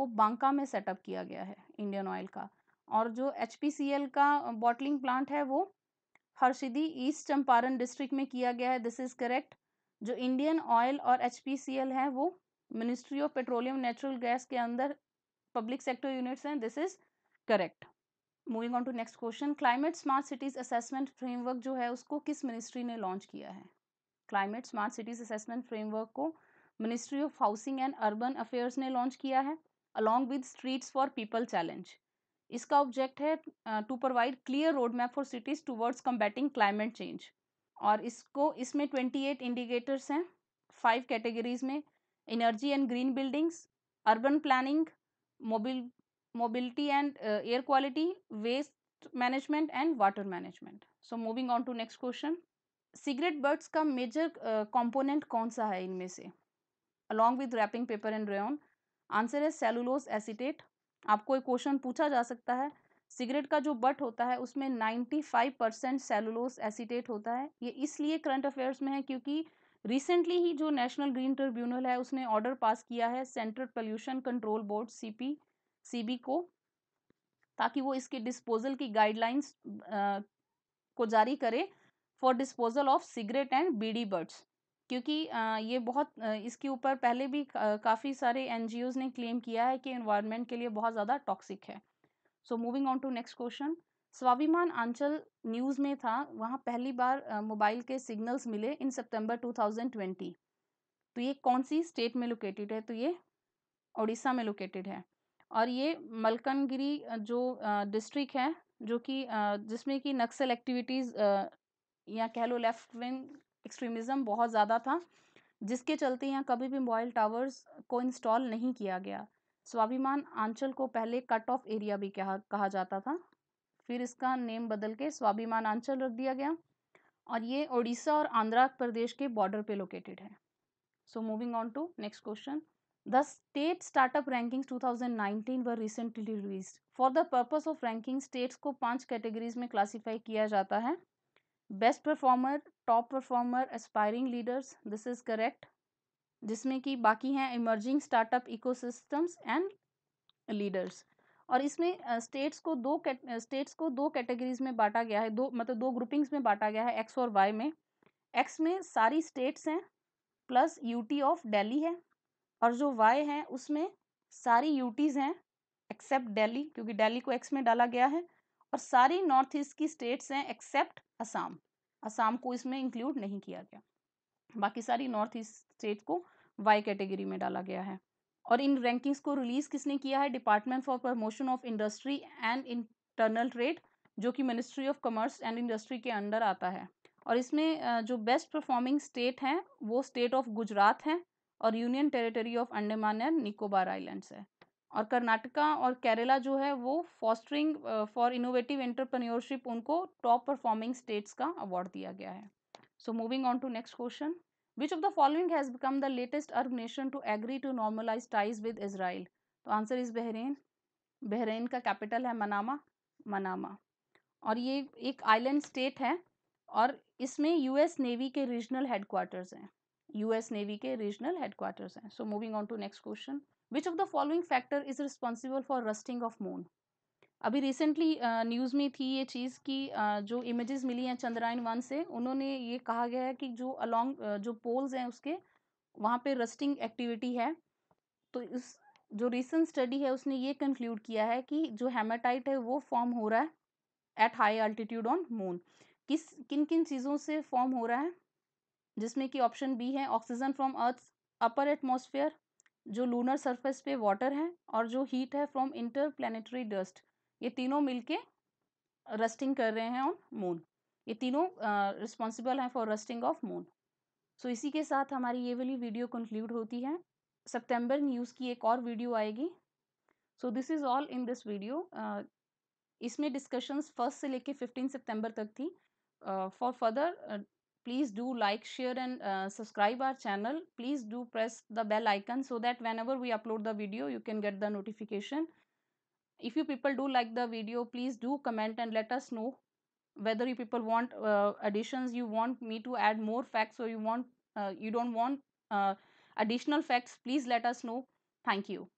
वो बांका में सेटअप किया गया है इंडियन ऑयल का और जो एच का बॉटलिंग प्लांट है वो हर्षिदी ईस्ट चंपारण डिस्ट्रिक्ट में किया गया है दिस इज़ करेक्ट जो इंडियन ऑयल और एच है वो ministry of petroleum natural gas के अंदर पब्लिक सेक्टर यूनिट्स हैं this is correct moving on to next question climate smart cities assessment framework जो है उसको किस मिनिस्ट्री ने लॉन्च किया है climate smart cities assessment framework को ministry of housing and urban affairs ने लॉन्च किया है along with streets for people challenge इसका ऑब्जेक्ट है to provide clear road map for cities towards combating climate change और इसको इसमें ट्वेंटी एट इंडिकेटर्स हैं फाइव कैटेगरीज में energy and green buildings urban planning mobil mobility and air quality waste management and water management so moving on to next question cigarette butts का major component uh, कौन सा है इनमें से along with wrapping paper and rayon answer है cellulose acetate आपको एक question पूछा जा सकता है सिगरेट का जो बट होता है उसमें 95 परसेंट सेलुलोस एसिटेट होता है ये इसलिए करंट अफेयर्स में है क्योंकि रिसेंटली ही जो नेशनल ग्रीन ट्रिब्यूनल है उसने ऑर्डर पास किया है central pollution control board C P को ताकि वो इसके डिस्पोजल की गाइडलाइंस को जारी करे for disposal of cigarette and beedi butts क्योंकि आ, ये बहुत आ, इसके ऊपर पहले भी काफ़ी सारे एनजीओज़ ने क्लेम किया है कि इन्वायरमेंट के लिए बहुत ज़्यादा टॉक्सिक है so moving on to next question Swabhiman Anchal news में था वहाँ पहली बार मोबाइल के सिग्नल्स मिले इन सितंबर 2020 तो ये कौन सी स्टेट में लोकेटेड है तो ये उड़ीसा में लोकेटेड है और ये मलकनगिरी जो डिस्ट्रिक्ट है जो कि जिसमें कि नक्सल एक्टिविटीज़ या कह लो लेफ्ट विंग एक्सट्रीमिज्म बहुत ज़्यादा था जिसके चलते यहाँ कभी भी मोबाइल टावर्स को इंस्टॉल नहीं किया गया स्वाभिमान आंचल को पहले कट ऑफ एरिया भी कहा कहा जाता था फिर इसका नेम बदल के स्वाभिमान आंचल रख दिया गया और ये ओडिशा और आंध्र प्रदेश के बॉर्डर पे लोकेटेड है so moving on to next question the state startup rankings 2019 thousand were recently release for the purpose of ranking states को पांच कैटेगरीज में क्लासीफाई किया जाता है best performer top performer aspiring leaders this is correct जिसमें कि बाकी हैं emerging startup ecosystems and leaders और इसमें स्टेट्स को दो स्टेट्स को दो कैटेगरीज में बांटा गया है दो मतलब दो ग्रुपिंग्स में बांटा गया है एक्स और वाई में एक्स में सारी स्टेट्स हैं प्लस यूटी ऑफ दिल्ली है और जो वाई है उसमें सारी यूटीज़ हैं एक्सेप्ट दिल्ली क्योंकि दिल्ली को एक्स में डाला गया है और सारी नॉर्थ ईस्ट की स्टेट्स हैं एक्सेप्ट असम असम को इसमें इंक्लूड नहीं किया गया बाकी सारी नॉर्थ ईस्ट स्टेट को वाई कैटेगरी में डाला गया है और इन रैंकिंग्स को रिलीज़ किसने किया है department for promotion of industry and internal trade जो कि ministry of commerce and industry के अंडर आता है और इसमें जो बेस्ट परफॉर्मिंग स्टेट हैं वो स्टेट ऑफ गुजरात हैं और union territory of Andaman and Nicobar islands है और कर्नाटका और केरला जो है वो फॉस्टरिंग फॉर इनोवेटिव एंटरप्रेन्योरशिप उनको टॉप परफॉर्मिंग स्टेट्स का अवार्ड दिया गया है so moving on to next question which of the following has become the latest Arab nation to agree to normalise ties with Israel तो answer is Bahrain Bahrain का capital है Manama Manama और ये एक island state है और इसमें US navy के रीजनल हेडक्वार्टर्स हैं यूएस नेवी के रीजनल हेडक्वार्टर्स हैं so moving on to next question which of the following factor is responsible for rusting of moon अभी रिसेंटली न्यूज़ में थी ये चीज़ की जो इमेजेस मिली हैं चंद्रयान वन से उन्होंने ये कहा गया है कि जो अलोंग जो पोल्स हैं उसके वहाँ पे रस्टिंग एक्टिविटी है तो इस जो रिसेंट स्टडी है उसने ये कंक्लूड किया है कि जो हेमाटाइट है वो फॉर्म हो रहा है at high altitude on moon किस किन किन चीज़ों से फॉर्म हो रहा है जिसमें कि ऑप्शन बी है oxygen from earth upper atmosphere जो लूनर सरफेस पे वाटर है और जो हीट है फ्रॉम इंटर प्लानिटरी डस्ट ये तीनों मिलके रस्टिंग कर रहे हैं ऑन मून ये तीनों रिस्पॉन्सिबल हैं for rusting of moon so इसी के साथ हमारी ये वाली वीडियो कंक्लूड होती है सितंबर न्यूज़ की एक और वीडियो आएगी so this is all in this video इसमें डिस्कशंस फर्स्ट से लेके फिफ्टीन सितंबर तक थी for further please do like share and subscribe our channel please do press the bell icon so that when we upload the video you can get the notification if you people do like the video please do comment and let us know whether you people want uh, additions you want me to add more facts or you want uh, you don't want uh, additional facts please let us know thank you